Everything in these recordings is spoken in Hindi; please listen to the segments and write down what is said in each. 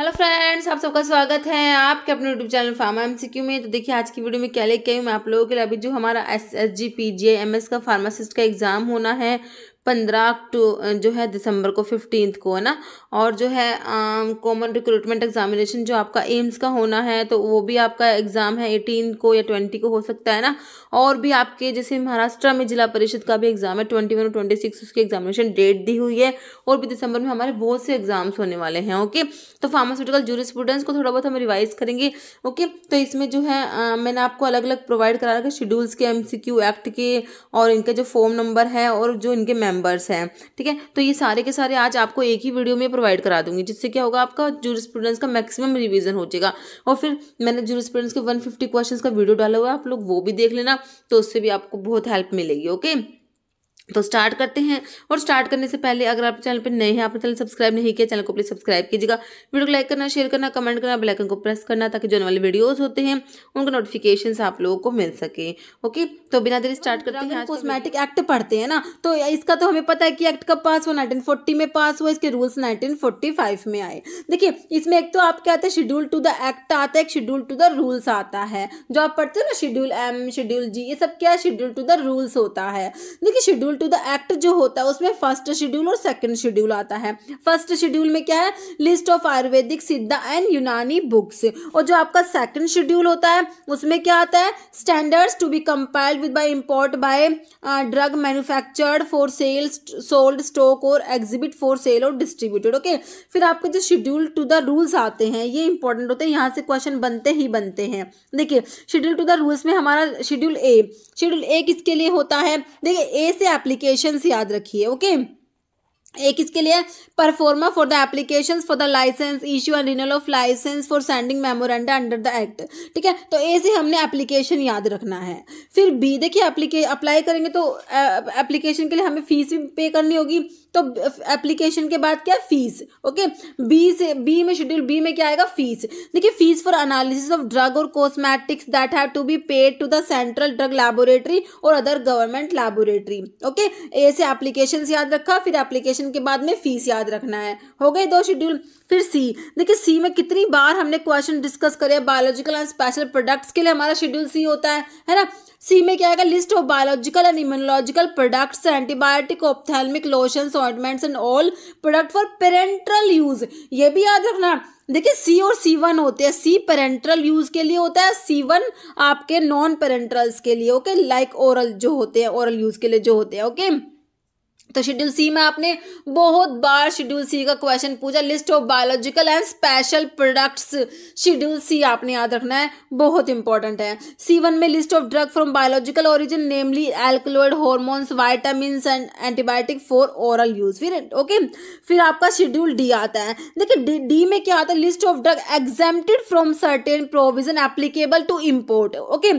हेलो फ्रेंड्स आप सबका स्वागत है आपके अपने यूट्यूब चैनल फार्मा एमसीक्यू में तो देखिए आज की वीडियो में क्या लेके आई मैं आप लोगों के लिए अभी जो हमारा S S G P G M S का फार्मासिस्ट का एग्ज़ाम होना है पंद्रह अक्टू जो है दिसंबर को फिफ्टींथ को है ना और जो है कॉमन रिक्रूटमेंट एग्जामिनेशन जो आपका एम्स का होना है तो वो भी आपका एग्ज़ाम है एटीन को या ट्वेंटी को हो सकता है ना और भी आपके जैसे महाराष्ट्र में जिला परिषद का भी एग्जाम है ट्वेंटी वन और ट्वेंटी सिक्स उसकी एग्जामिनेशन डेट दी हुई है और भी दिसंबर में हमारे बहुत से एग्जाम्स होने वाले हैं ओके तो फार्मास्यूटिकल स्टूडेंट्स को थोड़ा बहुत हम रिवाइज करेंगे ओके तो इसमें जो है आ, मैंने आपको अलग अलग प्रोवाइड करा रखा शेड्यूल्स के एम एक्ट के और इनके जो फॉर्म नंबर है और जो इनके मेम्बर्स हैं ठीक है तो ये सारे के सारे आज आपको एक ही वीडियो में प्रोवाइड करा दूंगी जिससे क्या होगा आपका स्टूडेंट्स का मैक्सिमम रिविजन हो जाएगा और फिर मैंने स्टूडेंट्स के फिफ्टी क्वेश्चन का वीडियो डाला हुआ है आप लोग वो भी देख लेना तो उससे भी आपको बहुत हेल्प मिलेगी ओके तो स्टार्ट करते हैं और स्टार्ट करने से पहले अगर आप चैनल पर नए हैं आपने चैनल सब्सक्राइब नहीं किया चैनल को प्लीज सब्सक्राइब कीजिएगा वीडियो को लाइक करना शेयर करना कमेंट करना आइकन को प्रेस करना ताकि जो आने वाले वीडियोज होते हैं उनका नोटिफिकेशन आप लोगों को मिल सके ओके तो बिना देरी स्टार्ट करते हैं कॉस्मेटिक एक्ट पढ़ते हैं ना तो इसका तो हमें पता है कि एक्ट कब पास हुआ नाइनटीन में पास हुआ इसके रूल्स नाइनटीन में आए देखिए इसमें एक तो आप क्या आता है शेड्यूल टू द एक्ट आता है एक शेड्यूल टू द रूल्स आता है जो आप पढ़ते हो ना शेड्यूल एम शेड्यूल जी ये सब क्या शेड्यूल टू द रूल्स होता है देखिए शेड्यूल टू द एक्ट जो होता है उसमें फर्स्ट शेड्यूल और सेकंड शेड्यूल आता है फर्स्ट शेड्यूल में क्या है list of Ayurvedic Siddha and यूनानी बुक्स और जो आपका सेकंड शेड्यूल होता है उसमें क्या आता है standards to be compiled with by import by drug manufactured for sales sold stock और एग्जिबिट फॉर सेल और डिस्ट्रीब्यूटेड ओके फिर आपके जो शेड्यूल टू द रूल्स आते हैं ये इंपॉर्टेंट होते हैं यहाँ से क्वेश्चन बनते ही बनते हैं देखिए शेड्यूल टू द रूल्स में हमारा शेड्यूल ए शेड्यूल ए किसके लिए होता है देखिए ए से आप एप्लीकेशंस याद रखिए ओके एक इसके लिए proforma for the application for the licence issue and renewal of licence for sending memoranda under the act ठीक है तो ए से हमने एप्लीकेशन याद रखना है फिर बी देखिए अप्लाई करेंगे तो एप्लीकेशन के लिए हमें फीस भी पे करनी होगी तो एप्लीकेशन के बाद क्या फीस ओके बी से बी में शेड्यूल बी में क्या आएगा फीस देखिए fees for analysis of drug और cosmetics that have to be paid to the central drug laboratory और other government laboratory okay A से एप्लीकेशन याद रखा फिर एप्लीकेशन क्वेश्चन के बाद में फीस याद रखना है हो गए दो शेड्यूल फिर सी देखिए सी में कितनी बार हमने क्वेश्चन डिस्कस करे बायोलॉजिकल एंड स्पेशल प्रोडक्ट्स के लिए हमारा शेड्यूल सी होता है है ना सी में क्या है list of biological and immunological products antibiotic ophthalmic lotion ointments and all product for parenteral use ये भी याद रखना देखिए सी और सी वन होते हैं सी पेरेंट्रल यूज के लिए होता है सी वन आपके नॉन पेरेंट्रल्स के लिए ओके लाइक ओरल जो होते हैं ओरल यूज के लिए जो होते हैं ओके okay? तो शेड्यूल सी में आपने बहुत बार शेड्यूल सी का क्वेश्चन पूछा list of biological and special products schedule C आपने याद रखना है बहुत इंपॉर्टेंट है सी वन में list of drug from biological origin namely alkaloid hormones vitamin and antibiotic for oral use फिर ओके फिर आपका शेड्यूल डी आता है देखिए डी में क्या आता है list of drug exempted from certain provision applicable to import okay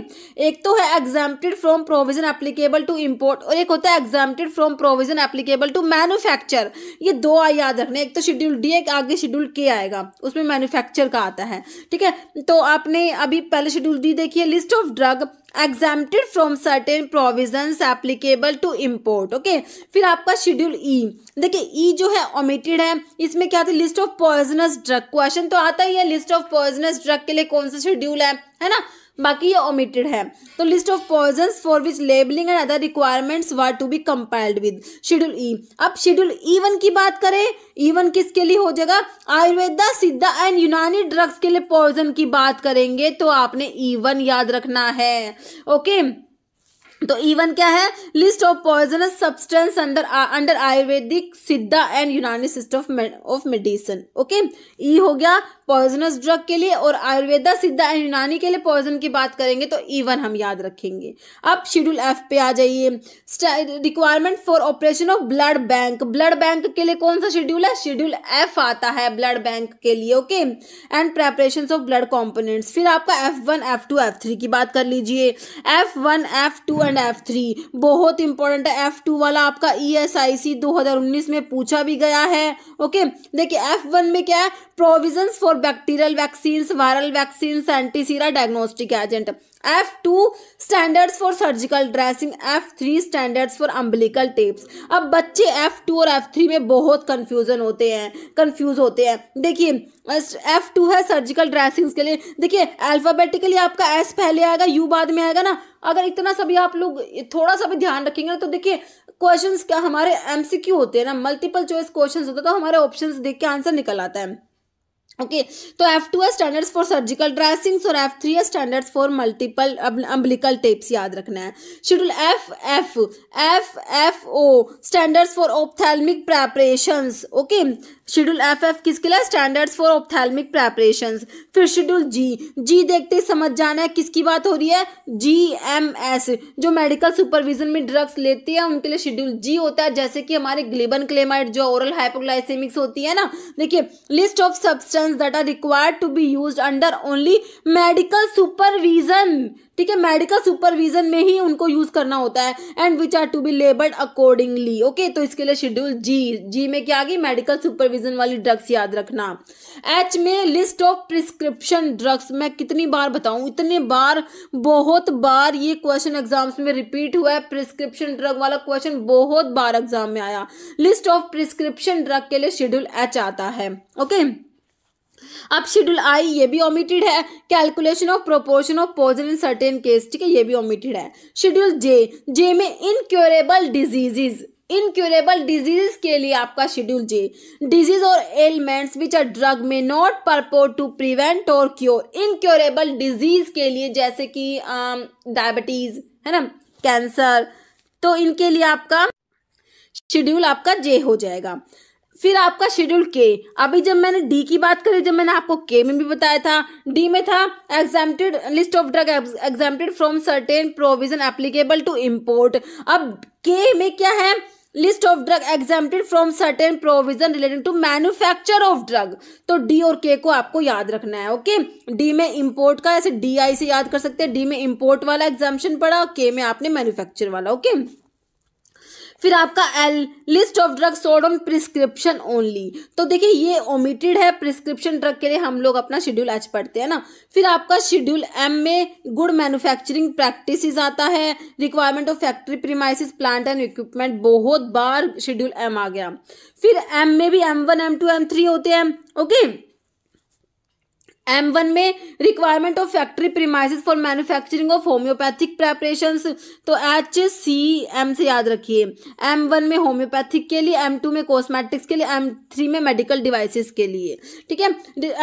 एक तो है exempted from provision applicable to import और एक होता है exempted from provision applicable to manufacture ये दो आ याद रखने एक तो शेड्यूल डी एक आगे शेड्यूल के आएगा उसमें मैन्युफैक्चर का आता है ठीक है तो आपने अभी पहले शेड्यूल डी देखिए list of drug exempted from certain provision applicable to import okay फिर आपका शेड्यूल ई e। देखिए ई e जो है ओमिटेड है इसमें क्या था list of poisonous drug question तो आता ही है लिस्ट ऑफ पॉइजनस ड्रग के लिए कौन सा शेड्यूल है है ना बाकी ये ओमिटेड है तो list of poison for which labelling and other requirements were to be compiled with schedule E अब शेड्यूल ई वन की बात करें ई e वन किसके लिए हो जाएगा आयुर्वेदा सिद्धा एंड यूनानी ड्रग्स के लिए पॉइजन की बात करेंगे तो आपने ई e वन याद रखना है ओके तो इवन e क्या है list of poisonous substance under under Ayurvedic Siddha and Unani system of medicine okay E हो गया पॉइजनस ड्रग के लिए और आयुर्वेदा सिद्धा यूनानी के लिए पॉइजन की बात करेंगे तो ईवन हम याद रखेंगे अब शेड्यूल एफ पे आ जाइए requirement for operation of blood bank blood bank के लिए कौन सा शेड्यूल है शेड्यूल एफ आता है ब्लड बैंक के लिए okay and preparation of blood components फिर आपका F one F two F three की बात कर लीजिए F one F two and F three बहुत इंपॉर्टेंट है एफ टू वाला आपका ई एस आई सी दो हजार उन्नीस में पूछा भी गया है ओके देखिए एफ वन में क्या है provision for bacterial vaccine viral vaccine antisera diagnostic agent F2 two standards for surgical dressing F3 three standards for umbilical tapes अब बच्चे F2 टू और एफ थ्री में बहुत कन्फ्यूजन होते हैं कन्फ्यूज होते हैं देखिए F2 टू है सर्जिकल ड्रेसिंग्स के लिए देखिए अल्फ़ाबेटिकली आपका S पहले आएगा U बाद में आएगा ना अगर इतना सभी आप लोग थोड़ा सा भी ध्यान रखेंगे तो देखिए क्वेश्चंस क्या हमारे एम होते हैं ना मल्टीपल चॉइस क्वेश्चंस होते हैं तो हमारे ऑप्शंस देख के आंसर निकल आता है ओके तो एफ टू है स्टैंडर्ड्स फॉर सर्जिकल ड्रेसिंग्स और एफ थ्री है standards for multiple umbilical tapes याद रखना है schedule F F F F O standards for ophthalmic preparations okay schedule F F किसके लिए स्टैंडर्ड्स फॉर ऑप्थेलमिक प्रेपरेशन फिर शेड्यूल जी जी देखते ही समझ जाना है किसकी बात हो रही है जी एम एस जो मेडिकल सुपरविजन में ड्रग्स लेते हैं उनके लिए शेड्यूल जी होता है जैसे कि हमारे ग्लिबन क्लेमाइड जो ओरल हाइपोग्लाइसेमिक्स होती है ना देखिए list of substance that are required to be use under only medical supervision ठीक है मेडिकल सुपरविजन में ही उनको यूज करना होता है and which are to be labelled accordingly okay तो इसके लिए शेड्यूल जी जी में क्या आ गई मेडिकल सुपरविजन वाली ड्रग्स याद रखना एच में लिस्ट ऑफ प्रिस्क्रिप्शन ड्रग्स मैं कितनी बार बताऊं इतने बार बहुत बार ये क्वेश्चन एग्जाम्स में रिपीट हुआ है प्रिस्क्रिप्शन ड्रग वाला क्वेश्चन बहुत बार एग्जाम में आया लिस्ट ऑफ प्रिस्क्रिप्शन ड्रग के लिए शेड्यूल एच आता है ओके okay? अब शेड्यूल आई ये भी ओमिटेड है calculation of proportion of poison in certain case ठीक है ये भी ओमिटेड है शेड्यूल जे जे में इनक्योरेबल डिजीजेज इनक्योरेबल डिजीज के लिए आपका शेड्यूल जे डिजीज और एलिमेंट्स विच आर ड्रग में नॉट परपोर्ट टू प्रिवेंट और क्योर इनक्योरेबल डिजीज के लिए जैसे कि डायबिटीज um, है ना कैंसर तो इनके लिए आपका शेड्यूल आपका जे हो जाएगा फिर आपका शेड्यूल के अभी जब मैंने डी की बात करी जब मैंने आपको के में भी बताया था डी में था exempted list of drug exempted from certain provision applicable to import अब के में क्या है list of drug exempted from certain provision related to manufacture of drug तो डी और के को आपको याद रखना है ओके डी में इम्पोर्ट का ऐसे डी आई से याद कर सकते हैं डी में इम्पोर्ट वाला एग्जाम्शन पड़ा और के में आपने मैन्युफैक्चर वाला ओके फिर आपका L list of drug sold on prescription only तो देखिए ये ओमिटेड है प्रिस्क्रिप्शन ड्रग के लिए हम लोग अपना शेड्यूल आज पढ़ते हैं ना फिर आपका शेड्यूल एम में गुड मैन्युफैक्चरिंग प्रैक्टिस आता है requirement of factory premises plant and equipment बहुत बार शेड्यूल एम आ गया फिर एम में भी M one M two M three होते हैं ओके okay? एम वन में requirement of factory premises for manufacturing of homoeopathic preparation तो एच सी एम से याद रखिए एम वन में होम्योपैथिक के लिए एम टू में कॉस्मेटिक्स के लिए एम थ्री में मेडिकल डिवाइसेस के लिए ठीक है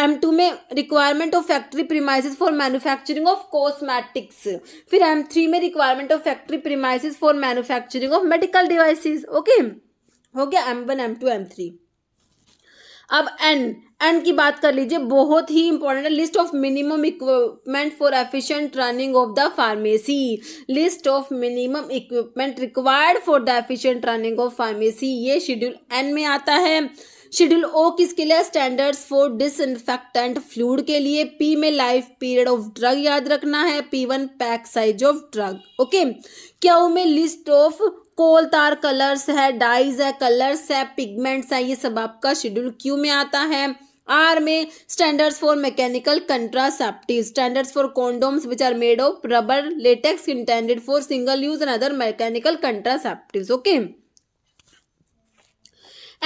एम टू में requirement of factory premises for manufacturing of cosmetics फिर एम थ्री में requirement of factory premises for manufacturing of medical devices okay हो गया M one M two M three अब एन एंड की बात कर लीजिए बहुत ही इंपॉर्टेंट है list of minimum equipment for efficient running of the pharmacy list of minimum equipment required for the efficient running of pharmacy ये शेड्यूल एन में आता है शेड्यूल ओ किसके लिए स्टैंडर्ड्स फॉर डिसइनफेक्टेंट फ्लूड के लिए पी में लाइफ पीरियड ऑफ ड्रग याद रखना है P one pack size of drug okay क्या में list of coal tar colours है डाइज है कलर्स है पिगमेंट्स है ये सब आपका शेड्यूल क्यू में आता है आर में standards for mechanical contraceptive standards for condoms which are made of rubber latex intended for single use and other mechanical contraceptive okay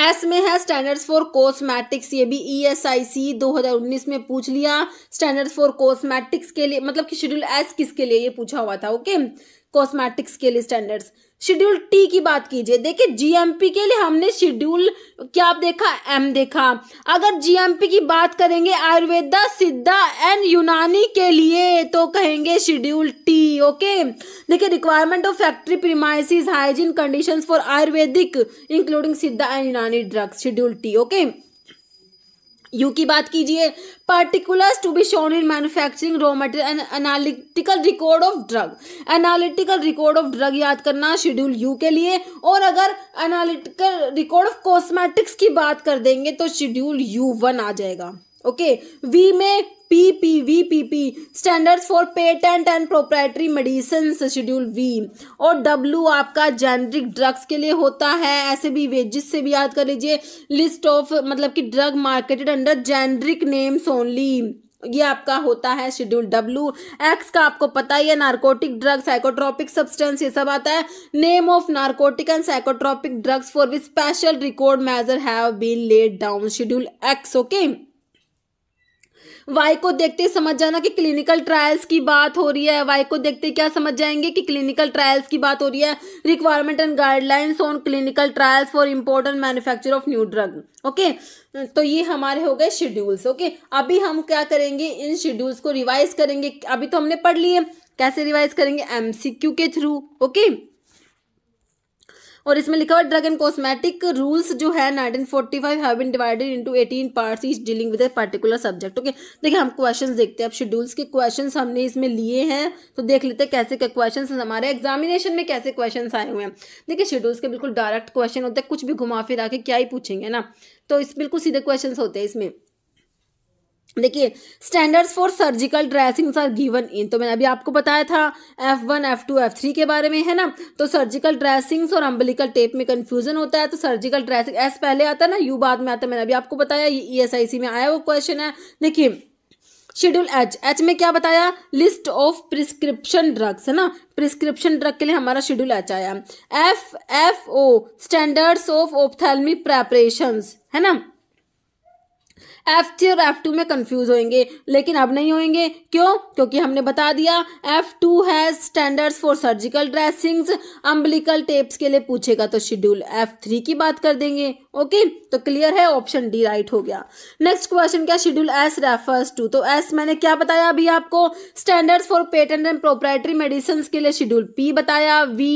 S में है स्टैंडर्ड्स फॉर कॉस्मेटिक्स ये भी ई एस आई सी दो हजार उन्नीस में पूछ लिया स्टैंडर्ड्स फॉर कॉस्मेटिक्स के लिए मतलब कि शेड्यूल एस किसके लिए ये पूछा हुआ था ओके okay? कॉस्मेटिक्स के लिए स्टैंडर्ड्स शेड्यूल टी की बात कीजिए देखिए जीएमपी के लिए हमने शेड्यूल क्या आप देखा एम देखा अगर जीएमपी की बात करेंगे आयुर्वेदा सिद्धा एंड यूनानी के लिए तो कहेंगे शेड्यूल टी ओके देखिए requirement of factory premises hygiene conditions for Ayurvedic including Siddha and Unani drugs schedule T okay U की बात कीजिए particulars to be shown in manufacturing raw material analytical record of drug analytical record of drug याद करना शेड्यूल यू के लिए और अगर एनालिटिकल रिकॉर्ड ऑफ कॉस्मेटिक्स की बात कर देंगे तो शेड्यूल यू वन आ जाएगा ओके वी में PP VPP standards for patent and proprietary medicine schedule V और डब्ल्यू आपका जेनरिक ड्रग्स के लिए होता है ऐसे भी वेजिस से भी याद कर लीजिए लिस्ट ऑफ मतलब कि drug marketed under generic names only ये आपका होता है शेड्यूल डब्ल्यू एक्स का आपको पता ही है नार्कोटिक ड्रग्स साइकोट्रॉपिक सब्सटेंस ये सब आता है name of narcotic and psychotropic drugs for which special record measure have been laid down schedule X okay Y को देखते समझ जाना कि क्लिनिकल ट्रायल्स की बात हो रही है वाई को देखते क्या समझ जाएंगे कि क्लिनिकल ट्रायल्स की बात हो रही है requirement and guidelines on clinical trials for important manufacture of new drug okay तो ये हमारे हो गए शेड्यूल्स ओके अभी हम क्या करेंगे इन शेड्यूल्स को रिवाइज करेंगे अभी तो हमने पढ़ लिए कैसे रिवाइज करेंगे एमसीक्यू के थ्रू ओके और इसमें लिखा हुआ ड्रग एंड कॉस्मेटिक रूल्स जो है 1945 have been divided into 18 parts each dealing with a particular subject okay देखिए हम क्वेश्चंस देखते हैं अब शेड्यूल्स के क्वेश्चंस हमने इसमें लिए हैं तो देख लेते हैं कैसे क्वेश्चन क्वेश्चंस हमारे एग्जामिनेशन में कैसे क्वेश्चन आए हुए हैं देखिए शेड्यूल्स के बिल्कुल डायरेक्ट क्वेश्चन होते हैं कुछ भी घुमा फिरा के क्या ही पूछेंगे ना तो इस बिल्कुल सीधे क्वेश्चन होते हैं इसमें देखिए standards for surgical dressings are given in तो मैंने अभी आपको बताया था F one F two F three के बारे में है ना तो सर्जिकल ड्रेसिंग्स और अम्बलिकल टेप में कंफ्यूजन होता है तो सर्जिकल ड्रेसिंग एस पहले आता है ना यू बाद में आता है मैंने अभी आपको बताया ये ई एस आई सी में आया वो क्वेश्चन है देखिए शेड्यूल एच एच में क्या बताया लिस्ट ऑफ प्रिस्क्रिप्शन ड्रग्स है ना प्रिस्क्रिप्शन ड्रग के लिए हमारा शेड्यूल एच आया F F O standards of ophthalmic preparation है ना एफ थ्री और एफ टू में कंफ्यूज होंगे लेकिन अब नहीं होंगे क्यों क्योंकि हमने बता दिया F two has standards for surgical dressings umbilical tapes के लिए पूछेगा तो शेड्यूल एफ थ्री की बात कर देंगे ओके तो क्लियर है ऑप्शन डी राइट हो गया नेक्स्ट क्वेश्चन क्या शेड्यूल एस रेफर्स टू तो एस मैंने क्या बताया अभी आपको standards for patent and proprietary medicine के लिए शेड्यूल पी बताया वी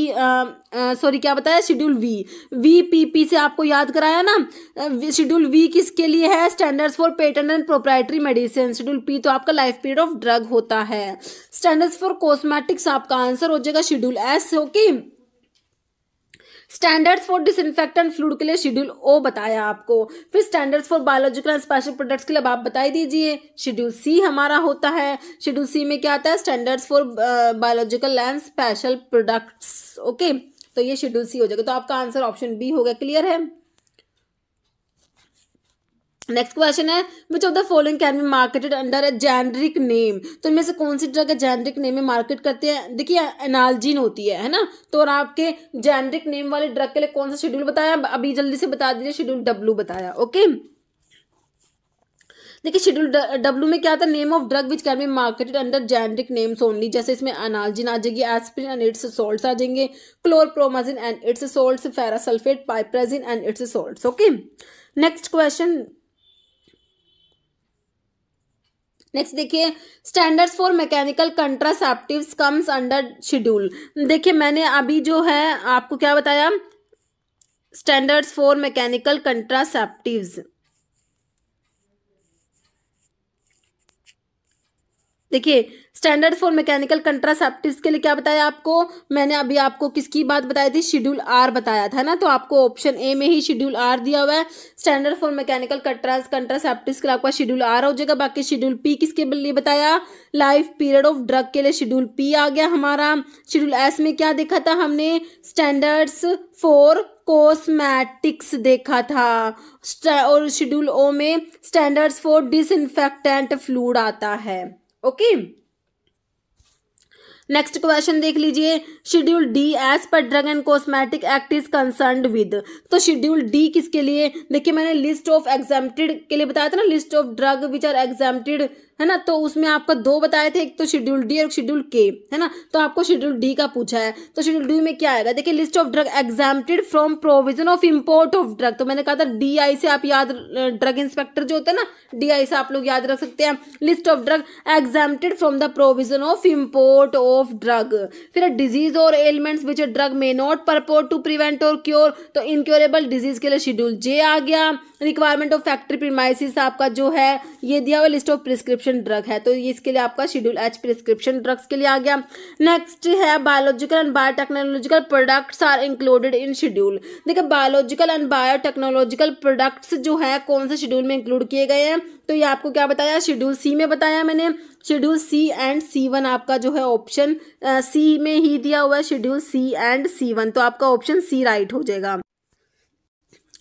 सॉरी क्या बताया schedule V V P P से आपको याद कराया ना शेड्यूल वी किसके लिए है standards for patent and proprietary medicine schedule P तो आपका लाइफ पीरियड ऑफ ड्रग होता है स्टैंडर्ड्स फॉर कॉस्मेटिक्स आपका आंसर हो जाएगा schedule S okay standards for disinfectant fluid के लिए शेड्यूल ओ बताया आपको फिर standards for biological and special products के लिए आप बताई दीजिए शेड्यूल सी हमारा होता है शेड्यूल सी में क्या आता है standards for biological and special products okay तो ये शेड्यूल सी हो जाएगा तो आपका आंसर ऑप्शन बी हो गया क्लियर है नेक्स्ट क्वेश्चन है which of the following can be marketed under a generic name तो इनमें से कौन सी ड्रग जेनरिक नेम में मार्केट करते हैं देखिए एनालजीन होती है है ना तो और आपके जेनरिक नेम वाले ड्रग के लिए कौन सा शेड्यूल बताया अभी जल्दी से बता दीजिए शेड्यूल डब्ल्यू बताया ओके देखिए शेड्यूल डब्ल्यू में क्या था name of drug which can be marketed under generic names only जैसे इसमें अनालजिन आ जाएगी एस्पिरिन एंड इट्स सॉल्ट्स आ जाएंगे chlorpromazine and its salts ferrous sulphate piperazine and its salts okay next question next देखिए standards for mechanical contraceptives comes under schedule देखिए मैंने अभी जो है आपको क्या बताया स्टैंडर्ड्स फॉर मैकेनिकल कंट्रासेप्टिव्स देखिए स्टैंडर्ड फॉर मैकेनिकल कंट्रासेप्टिव्स के लिए क्या बताया आपको मैंने अभी आपको किसकी बात बताई थी शेड्यूल आर बताया था ना तो आपको ऑप्शन ए में ही शेड्यूल आर दिया हुआ है स्टैंडर्ड फॉर मैकेनिकल कंट्रासेप्टिव्स के लिए आपका शेड्यूल आर हो जाएगा बाकी शेड्यूल पी किसके लिए बताया लाइफ पीरियड ऑफ ड्रग के लिए शेड्यूल पी आ गया हमारा शेड्यूल एस में क्या देखा था हमने स्टैंडर्ड्स फॉर कॉस्मेटिक्स देखा था और शेड्यूल ओ में स्टैंडर्ड्स फॉर डिसइनफेक्टेंट फ्लूड आता है ओके okay? नेक्स्ट क्वेश्चन देख लीजिए schedule D as per drug and cosmetic act is concern with तो शेड्यूल डी किसके लिए देखिए मैंने लिस्ट ऑफ एग्जाम के लिए बताया था ना list of drug which are exam है ना तो उसमें आपका दो बताए थे एक तो शेड्यूल डी और शेड्यूल के है ना तो आपको शेड्यूल डी का पूछा है तो शेड्यूल डी में क्या आएगा देखिए list of drug exempted from provision of import of drug तो मैंने कहा था डी आई से आप याद ड्रग इंस्पेक्टर जो होते हैं ना डी आई से आप लोग याद रख सकते हैं list of drug exempted from the provision of import of drug फिर डिजीज और elements which drug may not purport to prevent और क्योर तो इनक्योरेबल डिजीज के लिए शेड्यूल जे आ गया रिक्वायरमेंट ऑफ फैक्ट्री प्रीमाइसिस आपका जो है ये दिया हुआ list of prescription prescription drug है तो इसके लिए आपका शेड्यूल एच प्रिस्क्रिप्शन ड्रग्स के लिए आ गया नेक्स्ट है biological and biotechnological products are included in schedule देखिए बायोलॉजिकल एंड बायोटेक्नोलॉजिकल प्रोडक्ट्स जो है कौन से शेड्यूल में इंक्लूड किए गए हैं तो ये आपको क्या बताया शेड्यूल सी में बताया मैंने schedule C and C one आपका जो है ऑप्शन सी में ही दिया हुआ है schedule C and C one तो आपका ऑप्शन सी राइट हो जाएगा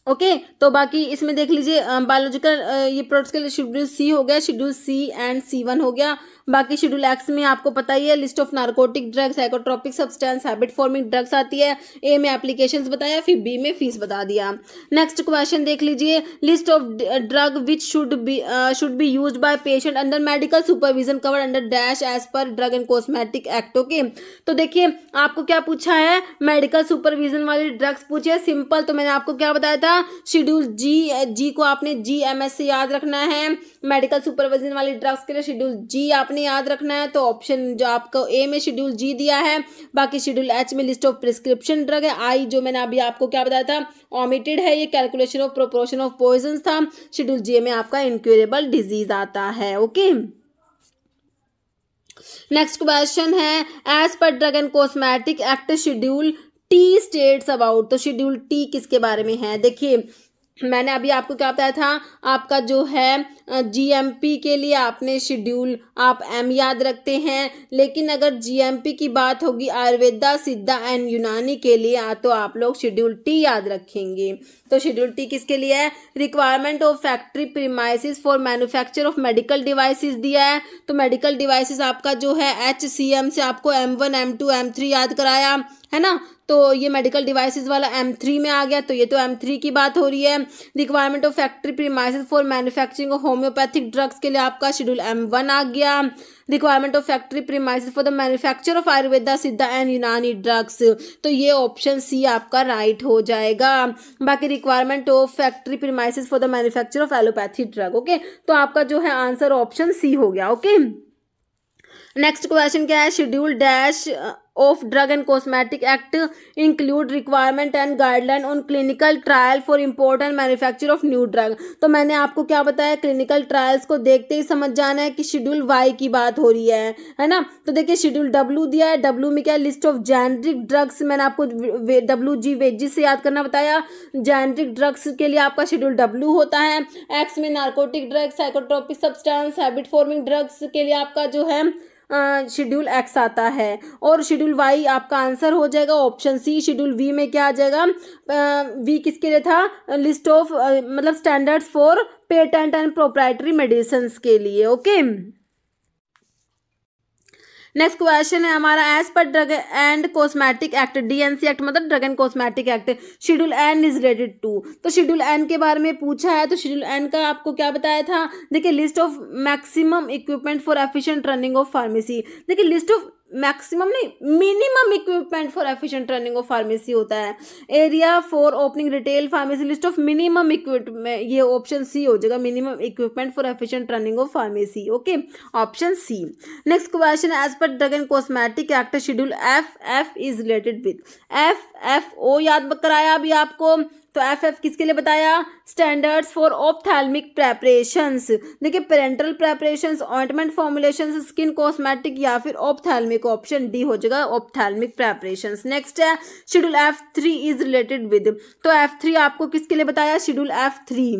ओके okay, तो बाकी इसमें देख लीजिए बायोलॉजिकल ये प्रोडक्ट्स के लिए शेड्यूल सी हो गया schedule C and C one हो गया बाकी शेड्यूल एक्स में आपको पता ही है list of narcotic drugs psychotropic substance habit forming drugs आती है ए में एप्लीकेशन बताया फिर बी में फीस बता दिया नेक्स्ट क्वेश्चन देख लीजिए list of drug which should be should be use by patient under medical supervision cover under dash as per drug and cosmetic act okay तो देखिए आपको क्या पूछा है मेडिकल सुपरविजन वाली ड्रग्स पूछे सिंपल तो मैंने आपको क्या बताया था शेड्यूल जी जी को आपने जी एम एस से याद रखना है मेडिकल सुपरविजन वाले ड्रग्स के लिए शेड्यूल जी आपने याद रखना है तो ऑप्शन जो आपको ए में शेड्यूल जी दिया है बाकी शेड्यूल एच में लिस्ट ऑफ प्रिस्क्रिप्शन ड्रग है आई जो मैंने अभी आपको क्या बताया था ऑमिटेड है ये calculation of proportion of poison था शेड्यूल जी में आपका इनक्यूरेबल डिजीज आता है ओके नेक्स्ट क्वेश्चन है as per drug and cosmetic act schedule T states about तो शेड्यूल टी किसके बारे में है देखिए मैंने अभी आपको क्या बताया था आपका जो है जीएमपी के लिए आपने शेड्यूल आप एम याद रखते हैं लेकिन अगर जीएमपी की बात होगी आयुर्वेदा सिद्धा एंड यूनानी के लिए तो आप लोग शेड्यूल टी याद रखेंगे तो शेड्यूल टी किसके लिए है requirement of factory premises for manufacture of medical devices दिया है तो मेडिकल डिवाइसिस आपका जो है एच सी एम से आपको M one M two M three याद कराया है ना तो ये मेडिकल डिवाइसेस वाला एम थ्री में आ गया तो ये तो एम थ्री की बात हो रही है requirement of factory premises for manufacturing homeopathic drugs के लिए आपका शेड्यूल एम वन आ गया requirement of factory premises for the manufacture of Ayurveda Siddha and Unani drugs तो ये ऑप्शन सी आपका राइट हो जाएगा बाकी requirement of factory premises for the manufacture of allopathy drug okay तो आपका जो है आंसर ऑप्शन सी हो गया ओके नेक्स्ट क्वेश्चन क्या है schedule dash of drug and cosmetic act include requirement and guideline on clinical trial for important manufacture of new drug तो मैंने आपको क्या बताया क्लिनिकल ट्रायल्स को देखते ही समझ जाना है कि शेड्यूल वाई की बात हो रही है है ना तो देखिए शेड्यूल डब्ल्यू दिया है डब्ल्यू में क्या लिस्ट ऑफ जेनरिक ड्रग्स मैंने आपको डब्ल्यू जी वेजी से याद करना बताया जेनरिक ड्रग्स के लिए आपका शेड्यूल डब्ल्यू होता है एक्स में narcotic drugs psychotropic substance habit forming drugs के लिए आपका जो है शेड्यूल एक्स आता है और शेड्यूल शेड्यूल वाई आपका आंसर हो जाएगा ऑप्शन सी शेड्यूल वी में क्या आ जाएगा वी किसके लिए था लिस्ट ऑफ मतलब standards for patent and proprietary medicine के लिए ओके नेक्स्ट क्वेश्चन है हमारा as per drug and cosmetic act DNC act मतलब drug and cosmetic act schedule N is related to तो शेड्यूल एन के बारे में पूछा है तो शेड्यूल एन का आपको क्या बताया था देखिए list of maximum equipment for efficient running of pharmacy देखिए लिस्ट ऑफ मैक्सिमम नहीं minimum equipment for efficient running of pharmacy होता है area for opening retail pharmacy list of minimum equipment ये ऑप्शन सी हो जाएगा minimum equipment for efficient running of pharmacy okay option C next question as per drug and cosmetic act schedule F F is related with F F ओ याद कराया अभी आपको तो एफ एफ किसके लिए बताया स्टैंडर्ड्स फॉर ऑपथेलमिक प्रेपरेशंस देखिए parental preparations ointment formulation skin cosmetic या फिर ऑपथेलमिक ऑप्शन डी हो जाएगा ऑपथेलमिक प्रेपरेशंस नेक्स्ट है schedule F three is related with तो एफ थ्री आपको किसके लिए बताया शेड्यूल एफ थ्री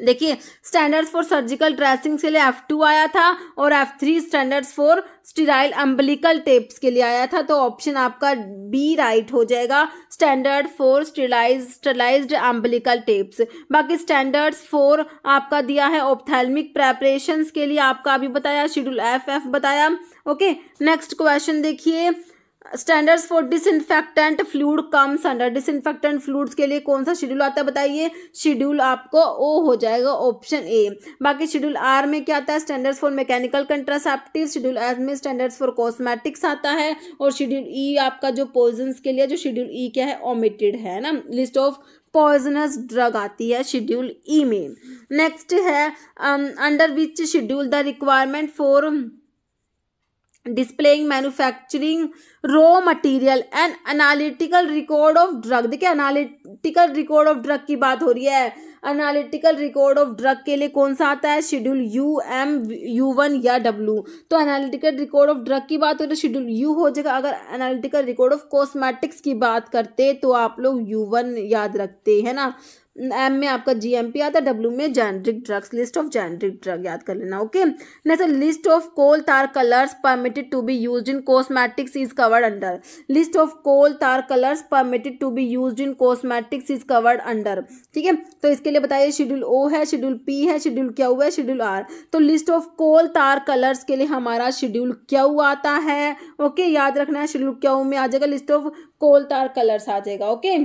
देखिए स्टैंडर्ड्स फॉर सर्जिकल ड्रेसिंग के लिए एफ टू आया था और F three standards for sterile umbilical tapes के लिए आया था तो ऑप्शन आपका बी राइट हो जाएगा standard for sterilise umbilical umbilical tapes बाकी स्टैंडर्ड्स फॉर आपका दिया है ओपथेलमिक प्रेपरेशन के लिए आपका अभी बताया शेड्यूल एफ एफ बताया ओके नेक्स्ट क्वेश्चन देखिए standards for disinfectant fluid comes under disinfectant fluids के लिए कौन सा शेड्यूल आता है बताइए शेड्यूल आपको ओ हो जाएगा ऑप्शन ए बाकी शेड्यूल आर में क्या आता है standards for mechanical contraceptive schedule S में स्टैंडर्ड्स फॉर कॉस्मेटिक्स आता है और शेड्यूल ई e आपका जो पॉइजन्स के लिए जो शेड्यूल ई e क्या है ओमिटेड है ना लिस्ट ऑफ पॉइजनस ड्रग आती है शेड्यूल ई e में नेक्स्ट है under which schedule the requirement for displaying manufacturing raw material and analytical record of drug देखिए एनालिटिकल रिकॉर्ड ऑफ ड्रग की बात हो रही है एनालिटिकल रिकॉर्ड ऑफ ड्रग के लिए कौन सा आता है schedule U M U one या डब्ल्यू तो एनालिटिकल रिकॉर्ड ऑफ ड्रग की बात हो तो शेड्यूल यू हो जाएगा अगर एनालिटिकल रिकॉर्ड ऑफ कॉस्मेटिक्स की बात करते तो आप लोग यू वन याद रखते है ना एम में आपका पी आता है डब्ल्यू में generic drugs list of generic drug याद कर लेना okay next list of coal tar colours permitted to be use in cosmetics is covered under list of coal tar colours permitted to be use in cosmetics is covered under ठीक है तो इसके लिए बताइए शेड्यूल ओ है शेड्यूल पी है शेड्यूल क्या हुआ है शेड्यूल आर तो list of coal tar colours के लिए हमारा शेड्यूल क्या हुआ आता है ओके याद रखना है शेड्यूल क्या में आ जाएगा list of coal tar colours आ जाएगा ओके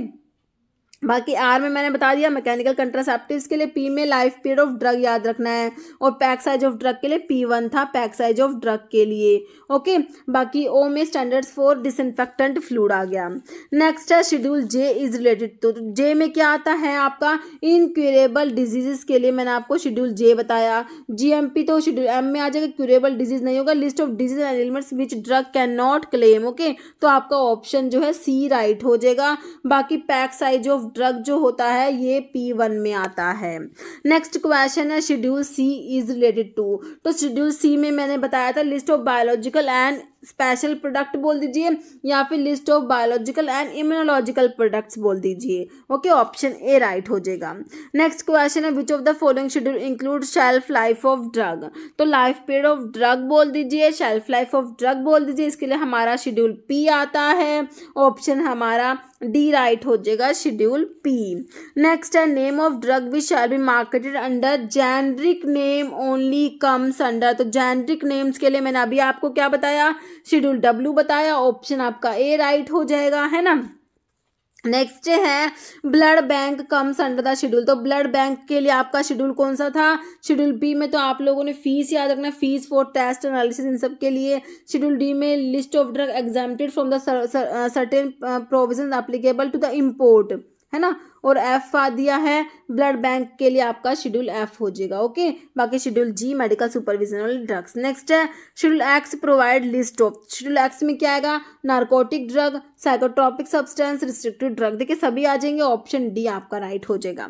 बाकी आर में मैंने बता दिया मैकेनिकल कंट्रासेप्टिव्स के लिए पी में लाइफ पीरियड ऑफ ड्रग याद रखना है और पैक साइज ऑफ ड्रग के लिए पी वन था पैक साइज ऑफ ड्रग के लिए ओके बाकी ओ में स्टैंडर्ड्स फॉर डिसइनफेक्टेंट फ्लूड आ गया नेक्स्ट है schedule J is related to J में क्या आता है आपका इनक्यूरेबल डिजीजेस के लिए मैंने आपको शेड्यूल जे बताया जी एम पी तो शेड्यूल एम में आ जाएगा क्यूरेबल डिजीज नहीं होगा list of disease and elements which drug can not claim okay तो आपका ऑप्शन जो है सी राइट हो जाएगा बाकी पैक साइज ऑफ ड्रग जो होता है ये पी वन में आता है नेक्स्ट क्वेश्चन है schedule C is related to तो शेड्यूल सी में मैंने बताया था list of biological and special product बोल दीजिए या फिर list of biological and immunological products बोल दीजिए ओके ऑप्शन ए राइट हो जाएगा नेक्स्ट क्वेश्चन है which of the following schedule include shelf life of drug तो लाइफ पीरियड ऑफ ड्रग बोल दीजिए शेल्फ लाइफ ऑफ ड्रग बोल दीजिए इसके लिए हमारा शेड्यूल पी आता है ऑप्शन हमारा डी राइट हो जाएगा शेड्यूल पी नेक्स्ट है name of drug which shall be marketed under generic name only comes under तो जेनरिक नेम्स के लिए मैंने अभी आपको क्या बताया शेड्यूल डब्ल्यू बताया ऑप्शन आपका ए राइट हो जाएगा है ना नेक्स्ट है blood bank comes under the schedule तो ब्लड बैंक के लिए आपका शेड्यूल कौन सा था शेड्यूल बी में तो आप लोगों ने फीस याद रखना फीस फॉर टेस्ट एनालिसिस इन सब के लिए शेड्यूल डी में list of drug exempted from the certain provision applicable to the import है ना और एफ आ दिया है ब्लड बैंक के लिए आपका शेड्यूल एफ हो जाएगा ओके बाकी schedule G medical supervision drugs next है schedule X provide list of schedule X में क्या आएगा narcotic drug psychotropic substance restricted drug देखिए सभी आ जाएंगे ऑप्शन डी आपका राइट हो जाएगा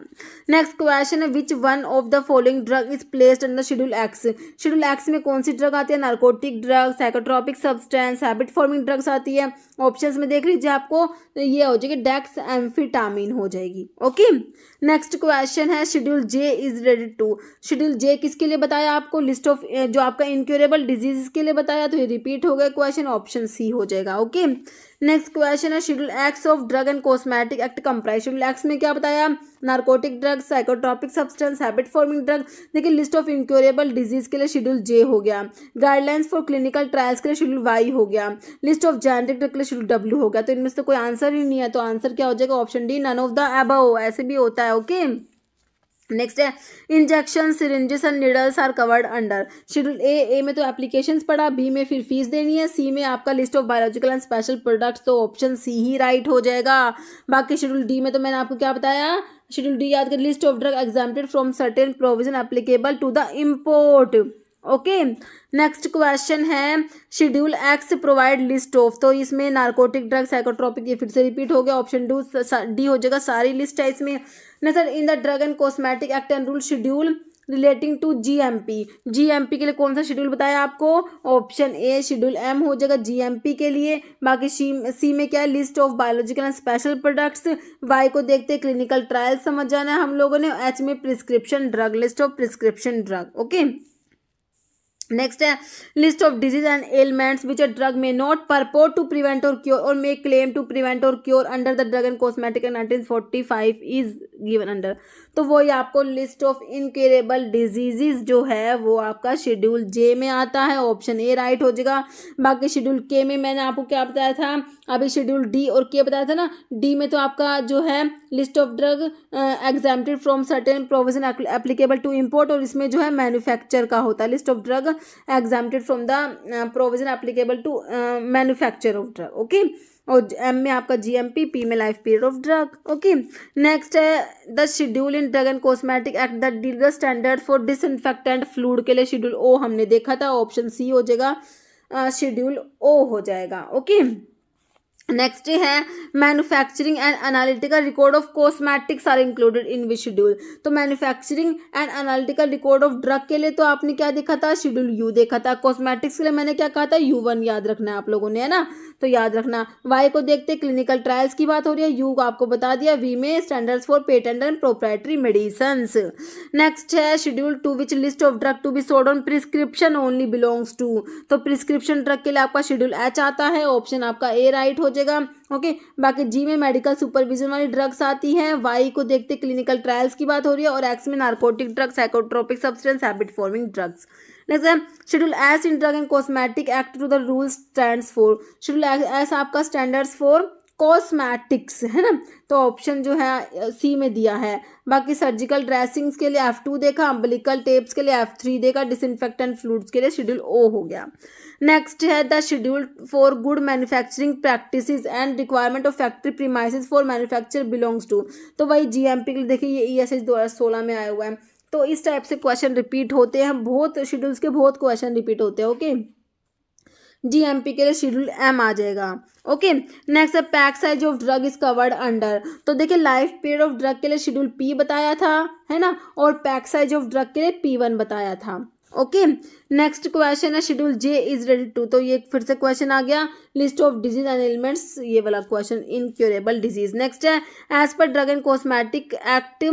नेक्स्ट क्वेश्चन है which one of the following drug is placed under schedule X schedule X में कौन सी ड्रग आती है narcotic drug psychotropic substance habit forming drugs आती है ऑप्शन में देख लीजिए आपको तो ये हो जाएगी डेक्स एम्फिटामिन हो जाएगी जाएगी ओके नेक्स्ट क्वेश्चन है schedule J is related to schedule J किसके लिए बताया आपको लिस्ट ऑफ जो आपका इनक्योरेबल डिजीज के लिए बताया तो ये रिपीट हो गया क्वेश्चन ऑप्शन सी हो जाएगा ओके नेक्स्ट क्वेश्चन है schedule X of drug and cosmetic act comprise schedule X में क्या बताया narcotic drug psychotropic substance habit forming drug देखिए लिस्ट ऑफ इंक्योरेबल डिजीज के लिए शेड्यूल जे हो गया गाइडलाइंस फॉर क्लिनिकल ट्रायल्स के लिए शेड्यूल वाई हो गया लिस्ट ऑफ जेनेटिक ड्रग के लिए शेड्यूल डब्ल्यू हो गया तो इनमें से कोई आंसर ही नहीं है तो आंसर क्या हो जाएगा option D none of the above ऐसे भी होता है ओके okay? नेक्स्ट है injection syringes and needles are covered under schedule A A में तो एप्लीकेशंस पड़ा बी में फिर फीस देनी है सी में आपका list of biological and special products तो ऑप्शन सी ही राइट हो जाएगा बाकी शेड्यूल डी में तो मैंने आपको क्या बताया शेड्यूल डी याद कर list of drug exempted from certain provision applicable to the import okay next question है schedule X provide list of तो इसमें नार्कोटिक ड्रग साइकोट्रॉपिक ये फिर से रिपीट हो गया ऑप्शन डू डी हो जाएगा सारी लिस्ट है इसमें sir in the drug and cosmetic act and rule schedule relating to GMP GMP के लिए कौन सा शेड्यूल बताया आपको ऑप्शन ए शेड्यूल एम हो जाएगा जीएमपी के लिए बाकी सी सी में क्या है list of biological and special products Y को देखते हैं क्लिनिकल ट्रायल समझ जाना है हम लोगों ने एच में prescription drug list of prescription drug okay next है list of disease and elements which a drug में नॉट परपोर्ट टू प्रिवेंट और cure or may claim to prevent और cure under the drug and cosmetic nineteen forty five is given under तो वही आपको लिस्ट ऑफ इनक्योरेबल डिजीजेज जो है वो आपका शेड्यूल जे में आता है ऑप्शन ए राइट हो जाएगा बाकी शेड्यूल के में मैंने आपको क्या बताया था अभी शेड्यूल डी और के बताया था ना डी में तो आपका जो है list of drug exempt from certain provision applicable to import और इसमें जो है मैन्युफैक्चर का होता है list of drug exempted from the provision applicable to manufacture of drug okay और एम में आपका जीएमपी पी में life period of drug okay next है the schedule in drug and cosmetic act the the standard for disinfectant fluid के लिए शेड्यूल ओ हमने देखा था ऑप्शन सी हो जाएगा शेड्यूल uh, ओ हो जाएगा ओके okay? नेक्स्ट है manufacturing and analytical record of cosmetics are included in which schedule तो manufacturing and analytical record of drug के लिए तो आपने क्या देखा था शेड्यूल यू देखा था कॉस्मेटिक्स के लिए मैंने क्या कहा था यू वन याद रखना है आप लोगों ने है ना तो याद रखना वाई को देखते क्लिनिकल ट्रायल्स की बात हो रही है यू को आपको बता दिया वी में standards for patent and proprietary medicine next है schedule to which list of drug to be sold on prescription only belongs to तो प्रिस्क्रिप्शन ड्रग के लिए आपका शेड्यूल एच आता है ऑप्शन आपका ए राइट हो पहुंचेगा ओके बाकी जी में मेडिकल सुपरविजन वाली ड्रग्स आती है वाई को देखते क्लिनिकल ट्रायल्स की बात हो रही है और एक्स में narcotic drugs psychotropic substance habit forming drugs next है schedule S in drug and cosmetic act to the rule stand for schedule S आपका स्टैंडर्ड्स फॉर कॉस्मेटिक्स है ना तो ऑप्शन जो है सी में दिया है बाकी सर्जिकल ड्रेसिंग्स के लिए एफ टू देखा अम्बलिकल टेप्स के लिए एफ थ्री देखा डिसइनफेक्टेंट फ्लूड्स के लिए शेड्यूल ओ हो गया नेक्स्ट है the schedule for good manufacturing practice and requirement of factory premises for manufacture belongs to तो वही जीएमपी के लिए देखिए ये ई e एस दो हज़ार सोलह में आया हुआ है तो इस टाइप से क्वेश्चन रिपीट होते हैं बहुत शेड्यूल्स के बहुत क्वेश्चन रिपीट होते हैं ओके जीएमपी के लिए शेड्यूल एम आ जाएगा ओके नेक्स्ट है pack size of drug is covered under तो देखिए लाइफ पीरियड ऑफ ड्रग के लिए शेड्यूल पी बताया था है ना और पैक साइज ऑफ ड्रग के लिए पी वन बताया था ओके नेक्स्ट क्वेश्चन है schedule J is ready to तो ये फिर से क्वेश्चन आ गया list of disease and ailments ये वाला क्वेश्चन इनक्योरेबल डिजीज नेक्स्ट है as per drug and cosmetic act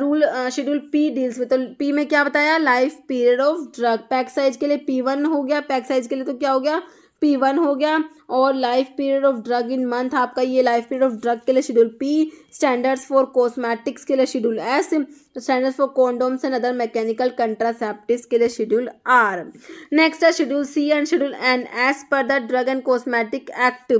rule schedule P deals में तो पी में क्या बताया life period of drug pack size के लिए पी वन हो गया पैक साइज के लिए तो क्या हो गया पी वन हो गया और life period of drug in month आपका ये लाइफ पीरियड ऑफ ड्रग के लिए schedule P standards for cosmetics के लिए schedule S standards for condoms and other mechanical contraceptives के लिए शेड्यूल आर नेक्स्ट है schedule C and schedule N as per the drug and cosmetic act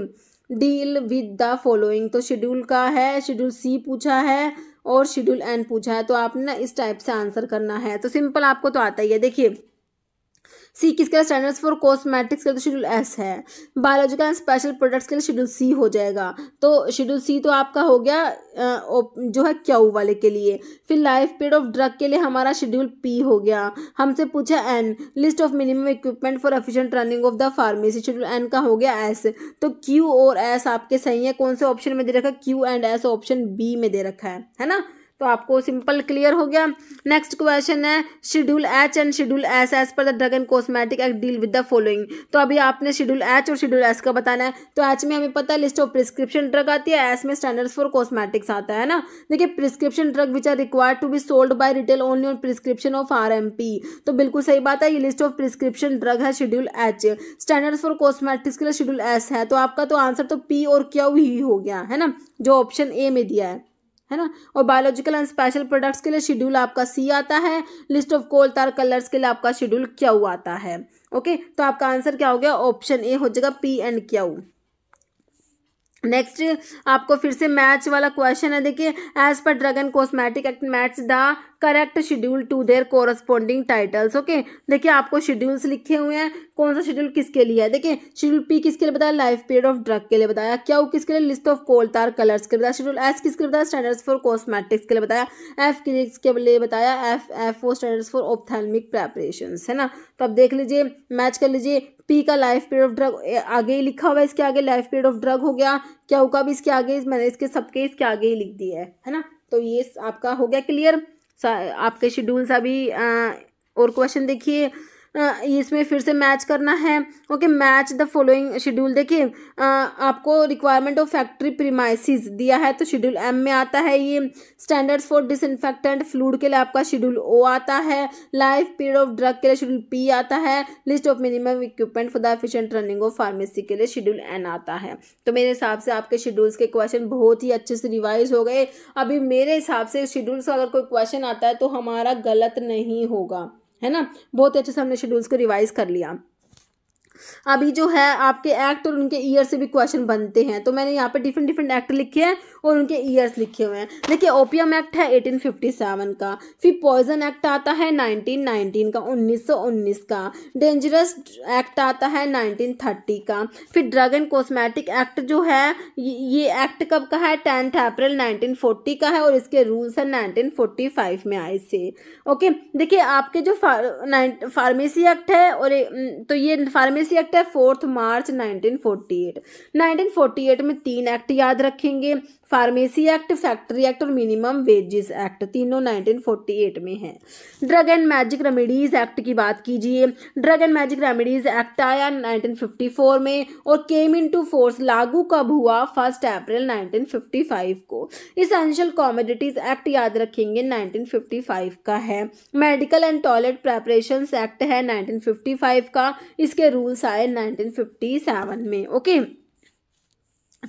deal with the following तो शेड्यूल का है शेड्यूल सी पूछा है और शेड्यूल एन पूछा है तो आपने ना इस टाइप से आंसर करना है तो सिंपल आपको तो आता ही है देखिए सी किसके स्टैंडर्ड्स फॉर कॉस्मेटिक्स का तो शेड्यूल एस है बायोलॉजिकल एंड स्पेशल प्रोडक्ट्स के लिए शेड्यूल तो सी हो जाएगा तो शेड्यूल सी तो आपका हो गया जो है क्यू वाले के लिए फिर लाइफ पीरियड ऑफ ड्रग के लिए हमारा शेड्यूल पी हो गया हमसे पूछा N list of minimum equipment for efficient running of the pharmacy schedule N का हो गया एस तो क्यू और एस आपके सही है कौन से ऑप्शन में दे रखा है Q and S option B में दे रखा है है ना तो आपको सिंपल क्लियर हो गया नेक्स्ट क्वेश्चन है schedule H and schedule S as per the drug and cosmetic act deal with the following तो अभी आपने शेड्यूल एच और शेड्यूल एस का बताना है तो एच में हमें पता है लिस्ट ऑफ प्रिस्क्रिप्शन ड्रग आती है एस में स्टैंडर्ड्स फॉर कॉस्मेटिक्स आता है ना देखिए prescription drug which are required to be sold by retail only on prescription of R तो बिल्कुल सही बात है ये लिस्ट ऑफ प्रिस्क्रिप्शन ड्रग है schedule H standards for cosmetics के लिए शेड्यूल एस है तो आपका तो आंसर तो पी और क्यू ही हो गया है ना जो ऑप्शन ए में दिया है है ना और बायोलॉजिकल एंड स्पेशल प्रोडक्ट्स के लिए शेड्यूल आपका सी आता है list of coal tar colours के लिए आपका शेड्यूल क्यू आता है ओके तो आपका आंसर क्या हो गया ऑप्शन ए हो जाएगा पी एंड क्यू नेक्स्ट आपको फिर से मैच वाला क्वेश्चन है देखिए as per drug and cosmetic act match the correct schedule to their corresponding titles okay देखिए आपको शेड्यूल्स लिखे हुए हैं कौन सा शेड्यूल किसके लिए है देखिए शेड्यूल पी किसके लिए बताया लाइफ पीरियड ऑफ ड्रग के लिए बताया क्या किसके लिए लिस्ट ऑफ कोलतार कलर्स के लिए बताया शेड्यूल एस किसके लिए बताया स्टैंडर्ड्स फॉर कॉस्मेटिक्स के लिए बताया एफ के लिए बताया F F O standards for ophthalmic preparation है ना तो आप देख लीजिए मैच कर लीजिए पी का लाइफ पीरियड ऑफ ड्रग आगे ही लिखा हुआ है इसके आगे लाइफ पीरियड ऑफ ड्रग हो गया क्या होगा भी इसके आगे मैंने इसके सबके इसके आगे ही लिख दिया है है ना तो ये आपका हो गया क्लियर आपके शेड्यूल अभी और क्वेश्चन देखिए इसमें फिर से मैच करना है okay match the following schedule देखिए आपको रिक्वायरमेंट ऑफ फैक्ट्री प्रीमाइसिस दिया है तो शेड्यूल एम में आता है ये स्टैंडर्ड्स फॉर डिसइनफेक्टेंट फ्लूड के लिए आपका शेड्यूल ओ आता है लाइफ पीरियड ऑफ ड्रग के लिए शेड्यूल पी आता है list of minimum equipment for the efficient running of pharmacy के लिए शेड्यूल एन आता है तो मेरे हिसाब से आपके शेड्यूल्स के क्वेश्चन बहुत ही अच्छे से रिवाइज हो गए अभी मेरे हिसाब से शेड्यूल्स का अगर कोई क्वेश्चन आता है तो हमारा गलत नहीं होगा है ना बहुत अच्छे से हमने शेड्यूल्स को रिवाइज कर लिया अभी जो है आपके एक्ट और उनके ईयर से भी क्वेश्चन बनते हैं तो मैंने यहाँ पे डिफरेंट डिफरेंट एक्ट लिखे हैं और उनके ईयर्स लिखे हुए हैं देखिए ओपियम एक्ट है 1857 का फिर पॉइजन एक्ट आता है 1919 का 1919 का डेंजरस एक्ट आता है 1930 का फिर ड्रग एंड कॉस्मेटिक एक्ट जो है ये एक्ट कब का है टेंथ अप्रैल 1940 का है और इसके रूल्स हैं 1945 में आए से ओके देखिए आपके जो फार, फार्मेसी एक्ट है और तो ये फार्मेसी एक्ट है फोर्थ मार्च 1948 1948 में तीन एक्ट याद रखेंगे फार्मेसी एक्ट फैक्ट्री एक्ट और मिनिमम वेजेस एक्ट तीनों 1948 में है drug and magic remedies act की बात कीजिए drug and magic remedies act आया 1954 में और केम इन टू फोर्स लागू कब हुआ फर्स्ट अप्रैल 1955 को इसेंशियल कॉमोडिटीज एक्ट याद रखेंगे 1955 का है medical and toilet preparation act है नाइनटीन का इसके रूल्स आए नाइनटीन में ओके okay?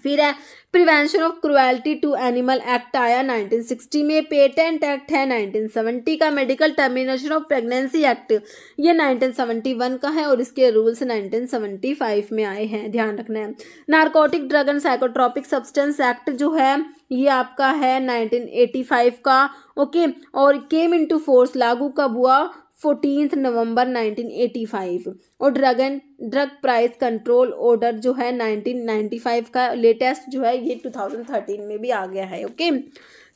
फिर है prevention of cruelty to animal act आया 1960 में पेटेंट एक्ट है 1970 का medical termination of pregnancy act ये 1971 का है और इसके रूल्स 1975 में आए हैं ध्यान रखना है narcotic drug and psychotropic substance act जो है ये आपका है 1985 का ओके और केम इनटू फोर्स लागू कब हुआ फोर्टीन नवंबर 1985 और drug and drug price control order जो है 1995 का लेटेस्ट जो है ये 2013 में भी आ गया है ओके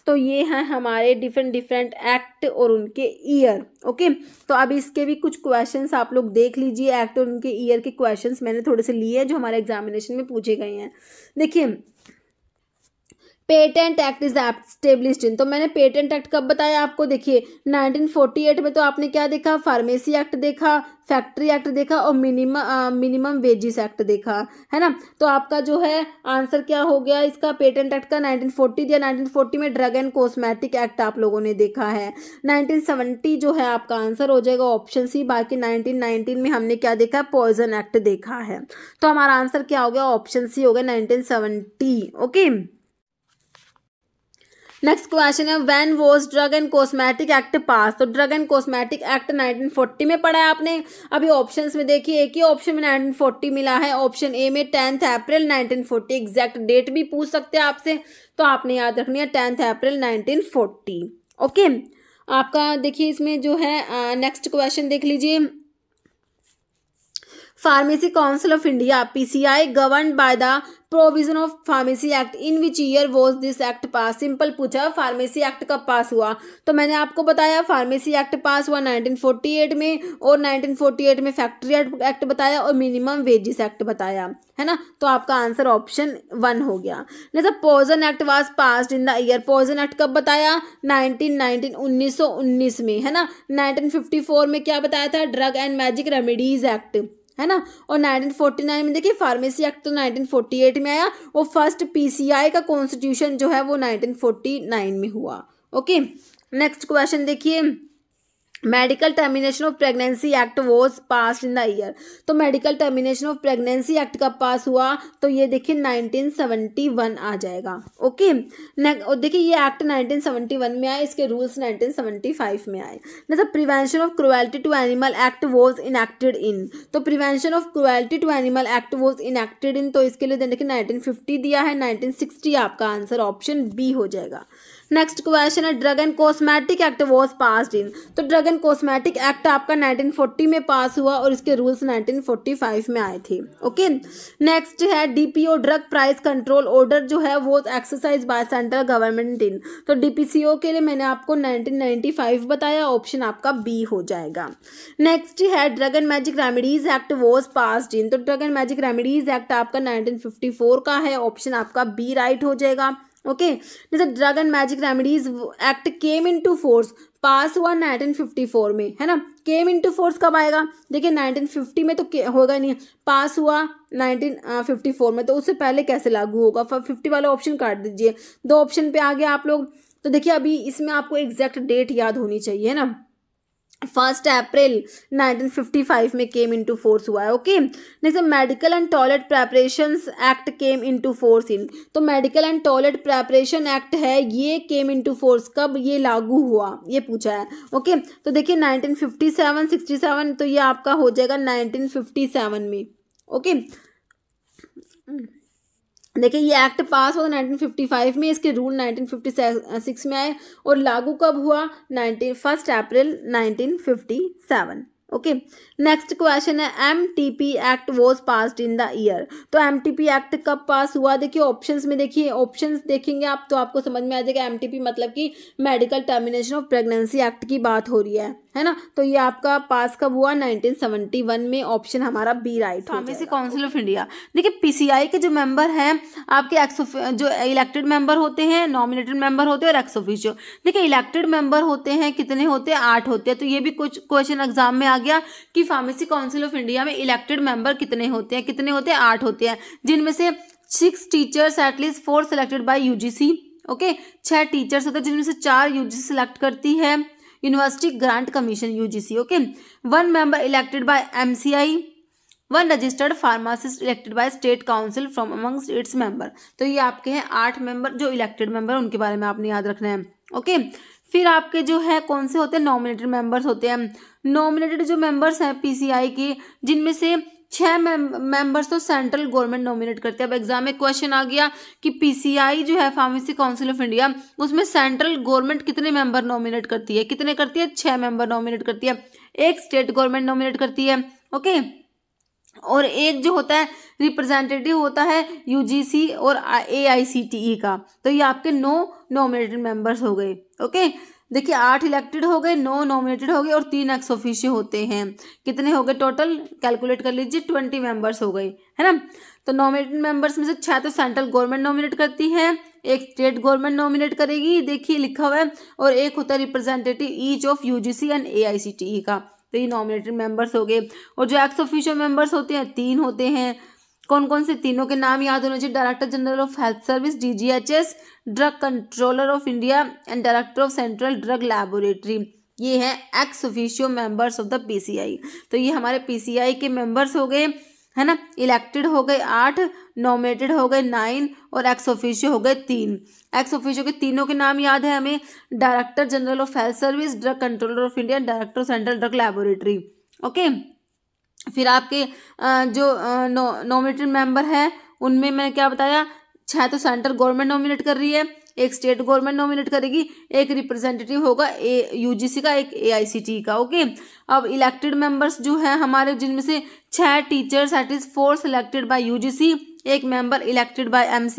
तो ये हैं हमारे डिफरेंट डिफरेंट एक्ट और उनके ईयर ओके तो अब इसके भी कुछ क्वेश्चंस आप लोग देख लीजिए एक्ट और उनके ईयर के क्वेश्चंस मैंने थोड़े से लिए हैं जो हमारे एग्जामिनेशन में पूछे गए हैं देखिए patent act is established in तो मैंने पेटेंट एक्ट कब बताया आपको देखिए 1948 में तो आपने क्या देखा फार्मेसी एक्ट देखा फैक्ट्री एक्ट देखा और मिनिमम मिनिमम वेजिस एक्ट देखा है ना तो आपका जो है आंसर क्या हो गया इसका पेटेंट एक्ट का 1940 दिया 1940 में ड्रग एंड कॉस्मेटिक एक्ट आप लोगों ने देखा है 1970 जो है आपका आंसर हो जाएगा ऑप्शन सी बाकी 1919 में हमने क्या देखा है पॉइजन एक्ट देखा है तो हमारा आंसर क्या हो गया ऑप्शन सी हो गया नाइनटीन ओके नेक्स्ट क्वेश्चन है when was drug and cosmetic act pass तो ड्रग एंड कॉस्मेटिक एक्ट 1940 में पढ़ा है आपने अभी ऑप्शंस में देखिए एक ही ऑप्शन में 1940 मिला है ऑप्शन ए में टेंथ अप्रैल 1940 एग्जैक्ट डेट भी पूछ सकते हैं आपसे तो आपने याद रखनी है टेंथ अप्रैल 1940 ओके okay? आपका देखिए इसमें जो है नेक्स्ट क्वेश्चन देख लीजिए of India P C I govern by the provision of pharmacy act in which year was this act pass simple पूछा फार्मेसी एक्ट कब पास हुआ तो मैंने आपको बताया फार्मेसी एक्ट पास हुआ 1948 में और 1948 में फैक्ट्री एक्ट बताया और मिनिमम वेजिस एक्ट बताया है ना तो आपका आंसर ऑप्शन वन हो गया नहीं तो poison act was pass in the year poison act कब बताया नाइनटीन नाइनटीन उन्नीस में है ना नाइनटीन में क्या बताया था drug and magic remedies act है ना और 1949 में देखिए फार्मेसी एक्ट तो 1948 में आया और फर्स्ट पीसीआई का कॉन्स्टिट्यूशन जो है वो 1949 में हुआ ओके नेक्स्ट क्वेश्चन देखिए medical termination of pregnancy act was pass in the year तो medical termination of pregnancy act कब पास हुआ तो ये देखिए 1971 आ जाएगा ओके देखिए ये एक्ट 1971 में आए इसके रूल्स 1975 में आए जैसे prevention of cruelty to animal act was enacted in तो prevention of cruelty to animal act was enacted in तो इसके लिए देखिए नाइनटीन दिया है नाइनटीन आपका आंसर ऑप्शन बी हो जाएगा नेक्स्ट क्वेश्चन है drug and cosmetic act was pass in तो ड्रग एंड कॉस्मेटिक एक्ट आपका 1940 में पास हुआ और इसके रूल्स 1945 में आए थे ओके नेक्स्ट है DPO drug price control order जो है वो exercise by central government in तो डीपीसीओ के लिए मैंने आपको 1995 बताया ऑप्शन आपका बी हो जाएगा नेक्स्ट है drug and magic remedies act was pass in तो ड्रगन मैजिक रेमिडीज़ एक्ट आपका नाइनटीन का है ऑप्शन आपका बी राइट हो जाएगा ओके जैसे drug and magic remedies act came into force pass हुआ नाइनटीन फिफ्टी फोर में है ना केम इन टू फोर्स कब आएगा देखिए नाइनटीन फिफ्टी में तो होगा नहीं पास हुआ नाइनटीन फिफ्टी फोर में तो उससे पहले कैसे लागू होगा फिफ्टी वाला ऑप्शन काट दीजिए दो ऑप्शन पे आ गया आप लोग तो देखिए अभी इसमें आपको एग्जैक्ट डेट याद होनी चाहिए ना फर्स्ट अप्रैल 1955 में केम इनटू फोर्स हुआ है okay sir medical and toilet preparation act came into force in तो medical and toilet preparation act है ये केम इनटू फोर्स कब ये लागू हुआ ये पूछा है ओके तो देखिए 1957 67 तो ये आपका हो जाएगा 1957 में ओके देखिए ये एक्ट पास हुआ 1955 में इसके रूल 1956 में आए और लागू कब हुआ nineteen first April 1957 okay next question है M T P act was passed in the year तो एम टी पी एक्ट कब पास हुआ देखिए ऑप्शंस में देखिए ऑप्शंस देखेंगे आप तो आपको समझ में आ जाएगा एम टी पी मतलब कि medical termination of pregnancy act की बात हो रही है है ना तो ये आपका पास कब हुआ 1971 में ऑप्शन हमारा B right pharmacy council of India देखिए पीसीआई के जो मेंबर हैं आपके एक्स जो इलेक्टेड मेंबर होते हैं नॉमिनेटेड मेंबर होते हैं और एक्स ऑफिशियो देखिए इलेक्टेड मेंबर होते हैं कितने होते हैं आठ होते हैं तो ये भी कुछ क्वेश्चन एग्जाम में आ गया कि फार्मेसी काउंसिल ऑफ इंडिया में इलेक्टेड मेंबर कितने होते हैं कितने होते हैं आठ होते हैं जिनमें से six teachers at least four selected by UGC okay छह टीचर्स होते हैं जिनमें से चार यूजीसी सेलेक्ट करती है university grant commission UGC okay one member elected by MCI one registered pharmacist elected by state council from amongst its member तो ये आपके हैं आठ मेंबर जो इलेक्टेड मेंबर उनके बारे में आपने याद रखना है ओके फिर आपके जो है कौन से होते हैं नॉमिनेटेड मेंबर्स होते हैं नॉमिनेटेड जो मेंबर्स हैं पीसीआई के जिनमें से छह मेंबर्स तो सेंट्रल गवर्नमेंट नॉमिनेट करती है अब एग्जाम में क्वेश्चन आ गया कि पीसीआई जो है फार्मेसी काउंसिल ऑफ इंडिया उसमें सेंट्रल गवर्नमेंट कितने मेंबर नॉमिनेट करती है कितने करती है छह मेंबर नॉमिनेट करती है एक स्टेट गवर्नमेंट नॉमिनेट करती है ओके और एक जो होता है रिप्रेजेंटेटिव होता है यूजीसी और ए आई सी टी ई का तो ये आपके नौ नॉमिनेटेड मेंबर्स हो गए ओके देखिए आठ इलेक्टेड हो गए नौ नॉमिनेटेड हो गए और तीन एक्स ऑफिशियो होते हैं कितने हो गए टोटल कैलकुलेट कर लीजिए ट्वेंटी मेंबर्स हो गए है ना तो नॉमिनेटेड मेंबर्स में से छह तो सेंट्रल गवर्नमेंट नॉमिनेट करती है एक स्टेट गवर्नमेंट नॉमिनेट करेगी देखिए लिखा हुआ है और एक होता है representative each of you and A का तो ये नॉमिनेटेड मेंबर्स हो गए और जो एक्स ऑफिशियल मेंबर्स होते हैं तीन होते हैं कौन कौन से तीनों के नाम याद होने चाहिए director general of health service DGHS drug controller of India and director of central drug laboratory ये है ex officio members of the PCI तो ये हमारे पीसीआई के मेंबर्स हो गए है ना इलेक्टेड हो गए आठ नॉमिनेटेड हो गए नाइन और एक्स ऑफिशियो हो गए तीन एक्स ऑफिशियो के तीनों के नाम याद है हमें director general of health service drug controller of India director central drug laboratory okay फिर आपके जो नो नॉमिनेटेड मेंबर हैं उनमें मैंने क्या बताया छः तो सेंट्रल गवर्नमेंट नॉमिनेट कर रही है एक स्टेट गवर्नमेंट नॉमिनेट करेगी एक रिप्रेजेंटेटिव होगा ए यू का एक ए का ओके अब इलेक्टेड मेंबर्स जो हैं हमारे जिनमें से छह teachers eight is four selected by you एक मेंबर इलेक्टेड बाय एम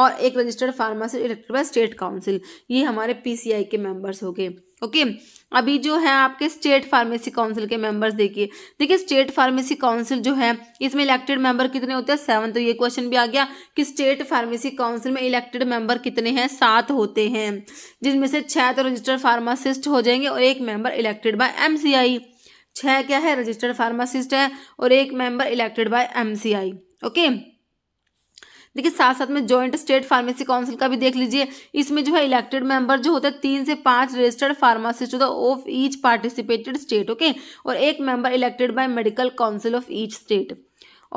और एक registered pharmacist elected by state council ये हमारे पी के मेंबर्स हो गए ओके अभी जो है आपके स्टेट फार्मेसी काउंसिल के मेंबर्स देखिए देखिए स्टेट फार्मेसी काउंसिल जो है इसमें इलेक्टेड मेंबर कितने होते हैं सेवन तो ये क्वेश्चन भी आ गया कि स्टेट फार्मेसी काउंसिल में इलेक्टेड मेंबर कितने हैं सात होते हैं जिसमें से छह तो रजिस्टर्ड फार्मासिस्ट हो जाएंगे और एक मेंबर इलेक्टेड बाय एम छह क्या है रजिस्टर्ड फार्मासिस्ट है और एक member elected by M okay okay? देखिए साथ साथ में जॉइंट स्टेट फार्मेसी काउंसिल का भी देख लीजिए इसमें जो है इलेक्टेड मेंबर जो होता है तीन से पांच रजिस्टर्ड फार्मासिस्ट होता है of each participated state okay और एक member elected by medical council of each state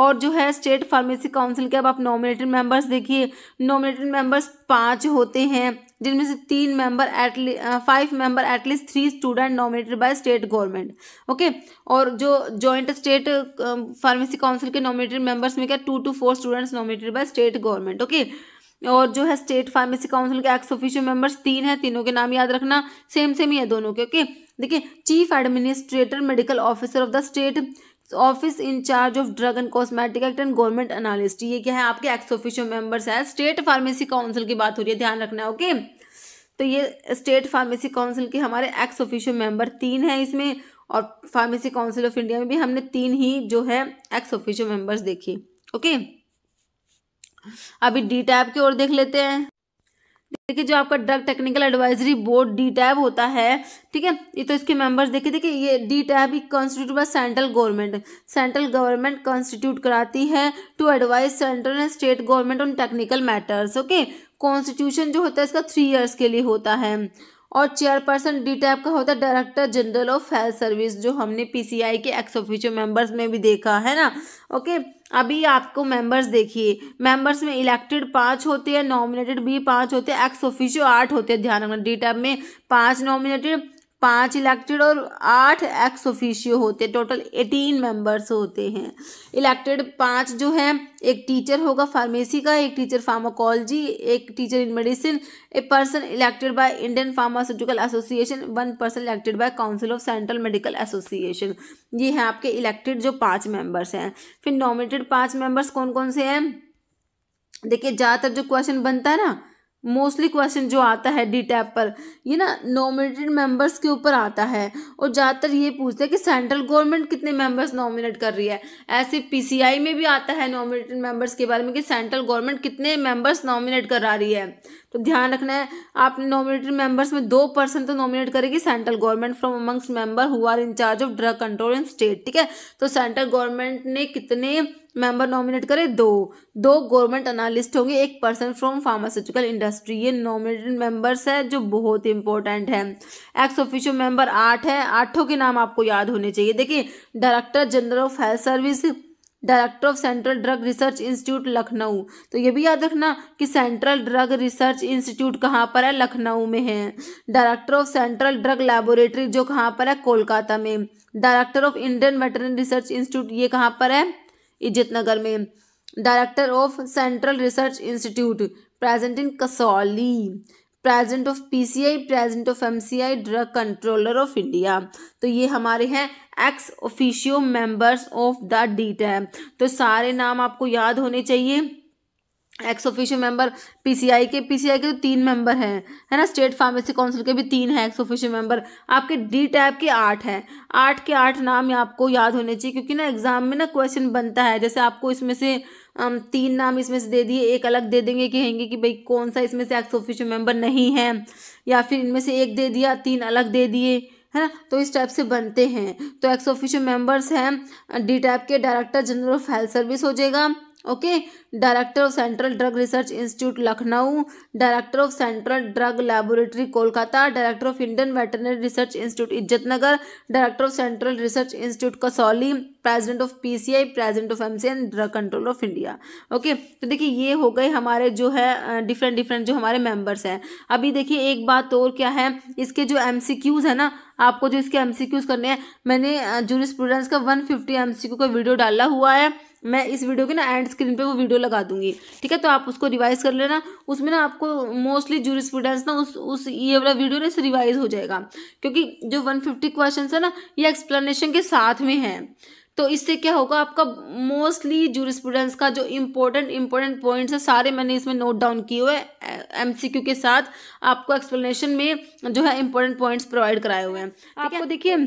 और जो है स्टेट फार्मेसी काउंसिल के अब आप नॉमिनेटेड मेंबर्स देखिए नॉमिनेटेड मेंबर्स पाँच होते हैं जिनमें से तीन member at least five member at least three student nominated by state government okay और जो जॉइंट स्टेट फार्मेसी काउंसिल के नॉमिनेटेड मेंबर्स में क्या two to four students nominated by state government okay और जो है स्टेट फार्मेसी काउंसिल के एक्स ऑफिशियल मेंबर्स तीन है तीनों के नाम याद रखना सेम सेम ही है दोनों के ओके देखिए chief administrator medical officer of the state office in charge of drug and cosmetic act and government analyst ये क्या है आपके एक्स ऑफिशियल मेंबर्स है स्टेट फार्मेसी काउंसिल की बात हो रही है ध्यान रखना ओके तो ये स्टेट फार्मेसी काउंसिल के हमारे एक्स ऑफिशियल मेंबर तीन हैं इसमें और फार्मेसी काउंसिल ऑफ इंडिया में भी हमने तीन ही जो है एक्स ऑफिशियल मेंबर्स देखे ओके अभी डी टैप की ओर देख लेते हैं देखिए जो आपका drug technical advisory board D tab होता है ठीक है ये तो इसके मेंबर्स देखिए देखिए ये D tab constitute by central government central government constitute कराती है to advise central and state government on technical matters okay constitution जो होता है इसका थ्री ईयर्स के लिए होता है और चेयरपर्सन डी टैब का होता है director general of health service जो हमने पीसीआई के एक्स ऑफिशियल मेंबर्स में भी देखा है ना ओके अभी आपको मेंबर्स देखिए मेंबर्स में इलेक्टेड पाँच होते हैं नॉमिनेटेड भी पाँच होते हैं एक्स ऑफिशियो आठ होते हैं ध्यान रखना डी टैब में पाँच नॉमिनेटेड पाँच इलेक्टेड और आठ एक्स ऑफिशियो होते टोटल एटीन मेंबर्स होते हैं इलेक्टेड पांच जो है एक टीचर होगा फार्मेसी का एक टीचर फार्माकोलॉजी एक teacher in medicine a person elected by Indian pharmaceutical association one person elected by council of central medical association ये हैं आपके इलेक्टेड जो पाँच मेम्बर्स हैं फिर नॉमिनेटेड पाँच मेम्बर्स कौन कौन से हैं देखिए ज़्यादातर जो क्वेश्चन बनता है ना मोस्टली क्वेश्चन जो आता है डी टैप पर ये ना नॉमिनेटेड मेंबर्स के ऊपर आता है और ज़्यादातर ये पूछते हैं कि सेंट्रल गवर्नमेंट कितने मेंबर्स नॉमिनेट कर रही है ऐसे पीसीआई में भी आता है नॉमिनेटेड मेंबर्स के बारे में कि सेंट्रल गवर्नमेंट कितने मेंबर्स नॉमिनेट करा रही है तो ध्यान रखना है आप नॉमिनेटेड मेंबर्स में दो पर्सन तो नॉमिनेट करेगी central government from amongst member who are in charge of drug control in state ठीक है तो सेंट्रल गवर्नमेंट ने कितने मेंबर नॉमिनेट करे दो दो गवर्नमेंट एनालिस्ट होंगे एक पर्सन फ्रॉम फार्मास्यूटिकल इंडस्ट्री ये नॉमिनेटेड मेंबर्स है जो बहुत इंपॉर्टेंट है एक्स ऑफिशियल मेंबर आठ है आठों के नाम आपको याद होने चाहिए देखिए director general of health service director of central drug research institute Lucknow तो ये भी याद रखना कि सेंट्रल ड्रग रिसर्च इंस्टीट्यूट कहाँ पर है लखनऊ में है director of central drug laboratory जो कहाँ पर है कोलकाता में director of Indian veterinary research institute ये कहाँ पर है नगर में director of central research institute present in Kasauli present of PCI present of MCI drug controller of India तो ये हमारे हैं ex officio members of the D tab तो सारे नाम आपको याद होने चाहिए एक्स ऑफिशियो मेंबर पीसीआई के पीसीआई के तो तीन मेंबर हैं है ना स्टेट फार्मेसी काउंसिल के भी तीन हैं एक्स ऑफिशियो मेंबर आपके डी टैप के आठ हैं आठ के आठ नाम आपको याद होने चाहिए क्योंकि ना एग्जाम में ना क्वेश्चन बनता है जैसे आपको इसमें से तीन नाम इसमें से दे दिए एक अलग दे देंगे कहेंगे कि भाई कौन सा इसमें से एक्स ऑफिशियल मेंबर नहीं है या फिर इनमें से एक दे दिया तीन अलग दे दिए है ना तो इस टाइप से बनते हैं तो एक्स ऑफिशियल मेंबर्स हैं डी टाइप के director general of health service हो जाएगा okay director of central drug research institute Lucknow director of central drug laboratory Kolkata director of Indian veterinary research institute Izzatnagar director of central research institute Kasauli president of PCI president of MCN drug control of India okay तो देखिए ये हो गए हमारे जो है डिफरेंट डिफरेंट जो हमारे मेंबर्स हैं अभी देखिए एक बात और क्या है इसके जो एम है ना आपको जो इसके एम करने हैं मैंने जूनियर स्टूडेंट्स का वन फिफ्टी का वीडियो डाला हुआ है मैं इस वीडियो के ना एंड स्क्रीन पे वो वीडियो लगा दूंगी ठीक है तो आप उसको रिवाइज कर लेना उसमें ना आपको मोस्टली स्टूडेंट्स ना उस उस ये वाला वीडियो ना रिवाइज हो जाएगा क्योंकि जो वन फिफ्टी क्वेश्चन है ना ये एक्सप्लेनेशन के साथ में है तो इससे क्या होगा आपका मोस्टली स्टूडेंट्स का जो इम्पोर्टेंट इम्पोर्टेंट पॉइंट्स है सारे मैंने इसमें नोट डाउन किए हुए एम के साथ आपको एक्सप्लेनेशन में जो है इम्पोर्टेंट पॉइंट्स प्रोवाइड कराए हुए हैं आपको देखिए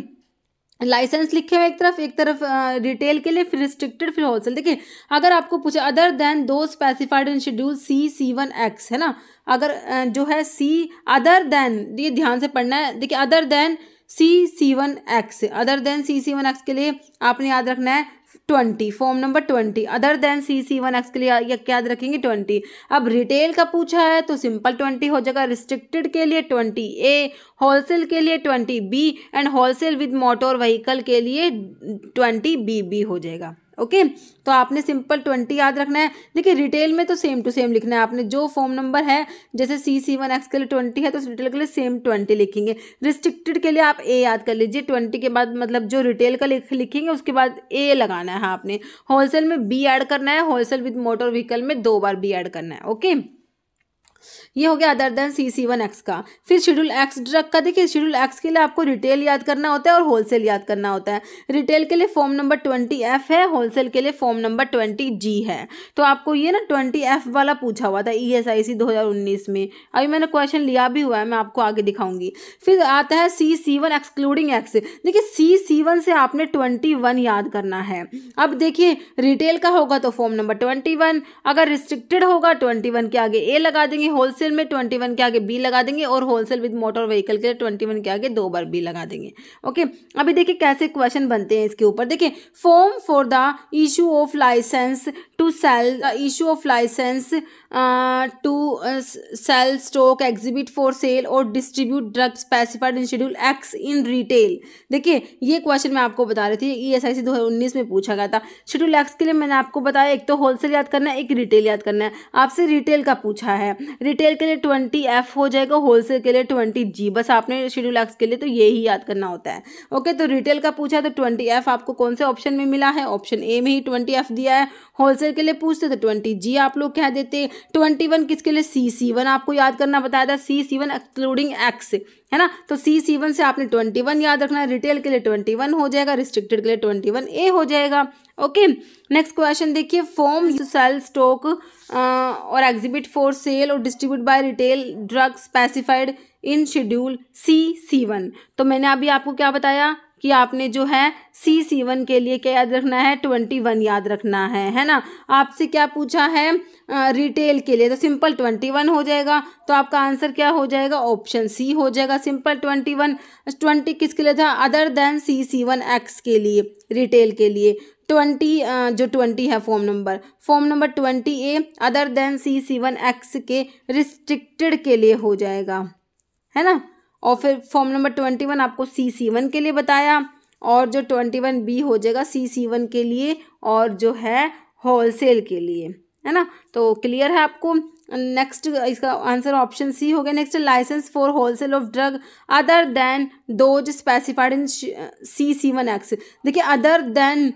लाइसेंस लिखे हुए एक तरफ एक तरफ रिटेल के लिए फिर रिस्ट्रिक्टेड फिर होलसेल देखिए अगर आपको पूछा other than those specified in schedule C C one X है ना अगर जो है सी अदर देन ये ध्यान से पढ़ना है देखिए other than C C one X other than C C one X के लिए आपने याद रखना है twenty form number twenty other than C C one X के लिए याद रखेंगे ट्वेंटी अब रिटेल का पूछा है तो सिंपल ट्वेंटी हो जाएगा रिस्ट्रिक्टेड के लिए ट्वेंटी ए होलसेल के लिए twenty B and wholesale with motor vehicle के लिए ट्वेंटी बी बी हो जाएगा ओके तो आपने सिंपल ट्वेंटी याद रखना है देखिए रिटेल में तो सेम टू सेम लिखना है आपने जो फॉर्म नंबर है जैसे सी सी वन एक्स के लिए ट्वेंटी है तो उस रिटेल के लिए सेम ट्वेंटी लिखेंगे रिस्ट्रिक्टेड के लिए आप ए याद कर लीजिए ट्वेंटी के बाद मतलब जो रिटेल का लिख लिखेंगे उसके बाद ए लगाना है हाँ, आपने होलसेल में बी एड करना है होलसेल विद मोटर व्हीकल में दो बार बी एड करना है ओके ये हो गया other than C C one X का फिर शेड्यूल एक्स ड्रग का देखिए शेड्यूल एक्स के लिए आपको रिटेल याद करना होता है और होलसेल याद करना होता है रिटेल के लिए फॉर्म नंबर ट्वेंटी एफ है होलसेल के लिए फॉर्म नंबर ट्वेंटी जी है तो आपको ये ना ट्वेंटी एफ वाला पूछा हुआ था ई एस आई सी दो हज़ार उन्नीस में अभी मैंने क्वेश्चन लिया भी हुआ है मैं आपको आगे दिखाऊंगी फिर आता है C C one excluding X देखिए सी सी वन से आपने ट्वेंटी वन याद करना है अब देखिए रिटेल का होगा तो फॉर्म नंबर ट्वेंटी वन अगर रिस्ट्रिक्टेड होगा ट्वेंटी वन के आगे ए लगा देंगे होलसेल में ट्वेंटी वन के आगे बी लगा देंगे और होलसेल विद मोटर व्हीकल के लिए ट्वेंटी वन के आगे दो बार बी लगा देंगे ओके अभी देखिए कैसे क्वेश्चन बनते हैं इसके ऊपर देखिए form for the issue of licence to sale issue of licence to sale stock exhibit for sale और distribute drug specified in schedule X in retail देखिए ये क्वेश्चन मैं आपको बता रही थी ई एस आई सी दो हज़ार उन्नीस में पूछा गया था शेड्यूल एक्स के लिए मैंने आपको बताया एक तो होलसेल याद करना है एक रिटेल याद करना है आपसे रिटेल का पूछा है रिटेल के लिए ट्वेंटी एफ हो जाएगा होलसेल के लिए ट्वेंटी जी बस आपने शेड्यूल एक्स के लिए तो ये ही याद करना होता है ओके तो रिटेल का पूछा तो ट्वेंटी एफ आपको कौन से ऑप्शन में मिला है ऑप्शन ए में ही ट्वेंटी एफ दिया है होलसेल के लिए पूछते तो ट्वेंटी जी आप लोग कह देते ट्वेंटी वन किसके लिए सी सी वन आपको याद करना बताया था C C one excluding X है ना तो सी सी वन से आपने ट्वेंटी वन याद रखना है रिटेल के लिए ट्वेंटी वन हो जाएगा रिस्ट्रिक्टेड के लिए ट्वेंटी वन ए हो जाएगा ओके नेक्स्ट क्वेश्चन देखिए फॉर्म सेल स्टॉक और एग्जिबिट फॉर सेल और distribute by retail drug specified in schedule C C one तो मैंने अभी आपको क्या बताया कि आपने जो है सी सी वन के लिए क्या याद रखना है ट्वेंटी वन याद रखना है है ना आपसे क्या पूछा है आ, रिटेल के लिए तो सिंपल ट्वेंटी वन हो जाएगा तो आपका आंसर क्या हो जाएगा ऑप्शन सी हो जाएगा सिंपल ट्वेंटी वन ट्वेंटी किसके लिए था other than C C one X के लिए रिटेल के लिए ट्वेंटी जो ट्वेंटी है form number form number twenty A other than C C one X के रिस्ट्रिक्टेड के लिए हो जाएगा है ना और फिर फॉर्म नंबर ट्वेंटी वन आपको सी सी वन के लिए बताया और जो ट्वेंटी वन बी हो जाएगा सी सी वन के लिए और जो है होलसेल के लिए है ना तो क्लियर है आपको नेक्स्ट इसका आंसर ऑप्शन सी हो गया next licence for wholesale of drug other than those specified in C C one X देखिए other than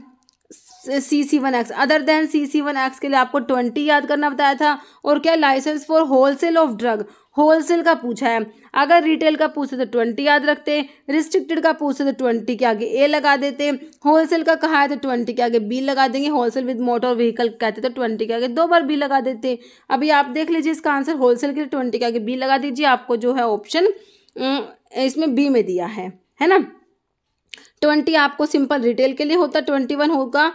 C C one X other than C C one X के लिए आपको ट्वेंटी याद करना बताया था और क्या licence for wholesale of drug wholesale का पूछा है अगर रिटेल का पूछे तो ट्वेंटी याद रखते रिस्ट्रिक्टेड का पूछे तो ट्वेंटी के आगे ए लगा देते होलसेल का कहा है तो ट्वेंटी के आगे बी लगा देंगे होलसेल विद मोटर व्हीकल कहते तो ट्वेंटी के आगे दो बार बी लगा देते अभी आप देख लीजिए इसका आंसर होलसेल के ट्वेंटी के आगे बी लगा दीजिए आपको जो है ऑप्शन इसमें बी में दिया है है ना ट्वेंटी आपको सिंपल रिटेल के लिए होता ट्वेंटी वन होगा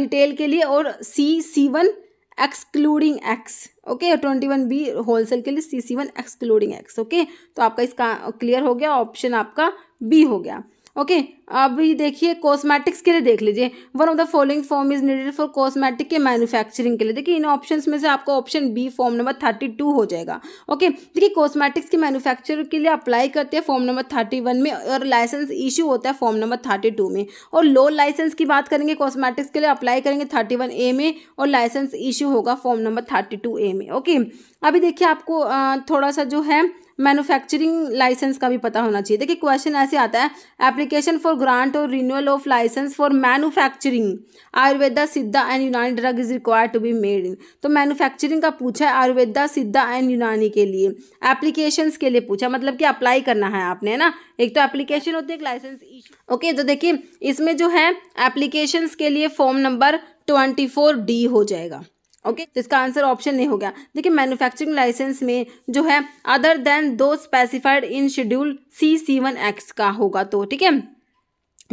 रिटेल के लिए और C C one excluding X okay twenty one B wholesale के लिए C C one excluding X okay तो आपका इसका क्लियर हो गया ऑप्शन आपका बी हो गया ओके अभी देखिए कॉस्मेटिक्स के लिए देख लीजिए one of the following form is needed for cosmetic के मैन्युफैक्चरिंग के लिए देखिए इन ऑप्शंस में से आपका option B form number thirty two हो जाएगा ओके देखिए कॉस्मेटिक्स के मैन्युफैक्चर के लिए अप्लाई करते हैं फॉर्म नंबर थर्टी वन में और लाइसेंस इशू होता है फॉर्म नंबर थर्टी टू में और लो लाइसेंस की बात करेंगे कॉस्मेटिक्स के लिए अप्लाई करेंगे थर्टी वन ए में और लाइसेंस इशू होगा form number thirty two A में ओके अभी देखिए आपको थोड़ा सा जो है मैन्युफैक्चरिंग लाइसेंस का भी पता होना चाहिए देखिए क्वेश्चन ऐसे आता है एप्लीकेशन फॉर ग्रांट और renewal of licence for manufacturing Ayurveda Siddha and Unani drug is required to be made in तो मैन्युफैक्चरिंग का पूछा है आयुर्वेदा सिद्धा एंड यूनानी के लिए एप्लीकेशंस के लिए पूछा मतलब कि अप्लाई करना है आपने है ना एक तो एप्लीकेशन होती है एक लाइसेंस ओके तो देखिए इसमें जो है एप्लीकेशंस के लिए form number twenty four D हो जाएगा ओके तो इसका आंसर ऑप्शन नहीं हो गया देखिए मैन्युफैक्चरिंग लाइसेंस में जो है other than those specified in schedule C C one X का होगा तो ठीक है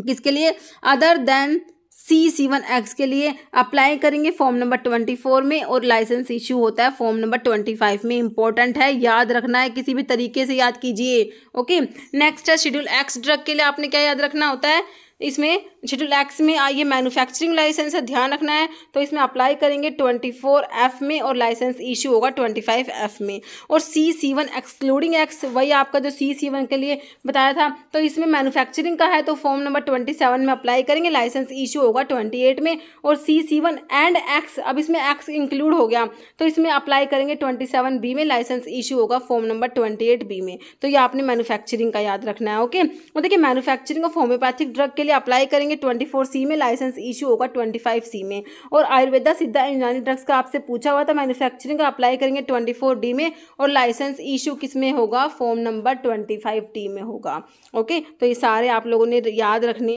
किसके लिए other than C C one X के लिए अप्लाई करेंगे फॉर्म नंबर ट्वेंटी फोर में और लाइसेंस इश्यू होता है फॉर्म नंबर ट्वेंटी फाइव में इंपॉर्टेंट है याद रखना है किसी भी तरीके से याद कीजिए ओके नेक्स्ट है शेड्यूल एक्स ड्रग के लिए आपने क्या याद रखना होता है इसमें शेड्यूल एक्स में आइए मैन्युफैक्चरिंग लाइसेंस है ध्यान रखना है तो इसमें अप्लाई करेंगे ट्वेंटी फोर एफ में और लाइसेंस इशू होगा ट्वेंटी फाइव एफ में और C C one excluding X वही आपका जो सी सी वन के लिए बताया था तो इसमें मैन्युफैक्चरिंग का है तो फॉर्म नंबर ट्वेंटी सेवन में अप्लाई करेंगे लाइसेंस इशू होगा ट्वेंटी एट में और C C one and X अब इसमें एक्स इंक्लूड हो गया तो इसमें अप्लाई करेंगे ट्वेंटी सेवन बी में लाइसेंस इशू होगा form number twenty eight B में तो ये आपने मैनुफैक्चरिंग का याद रखना है ओके और देखिए मैनुफैक्चरिंग ऑफ होम्योपैथिक ड्रग के लिए अप्लाई करेंगे देखेंगे ट्वेंटी फोर सी में लाइसेंस इशू होगा ट्वेंटी फाइव सी में और आयुर्वेदा सिद्धा यूनानी ड्रग्स का आपसे पूछा हुआ था मैन्युफैक्चरिंग का अप्लाई करेंगे ट्वेंटी फोर डी में और लाइसेंस इशू किस में होगा form number twenty five D में होगा ओके तो ये सारे आप लोगों ने याद रखने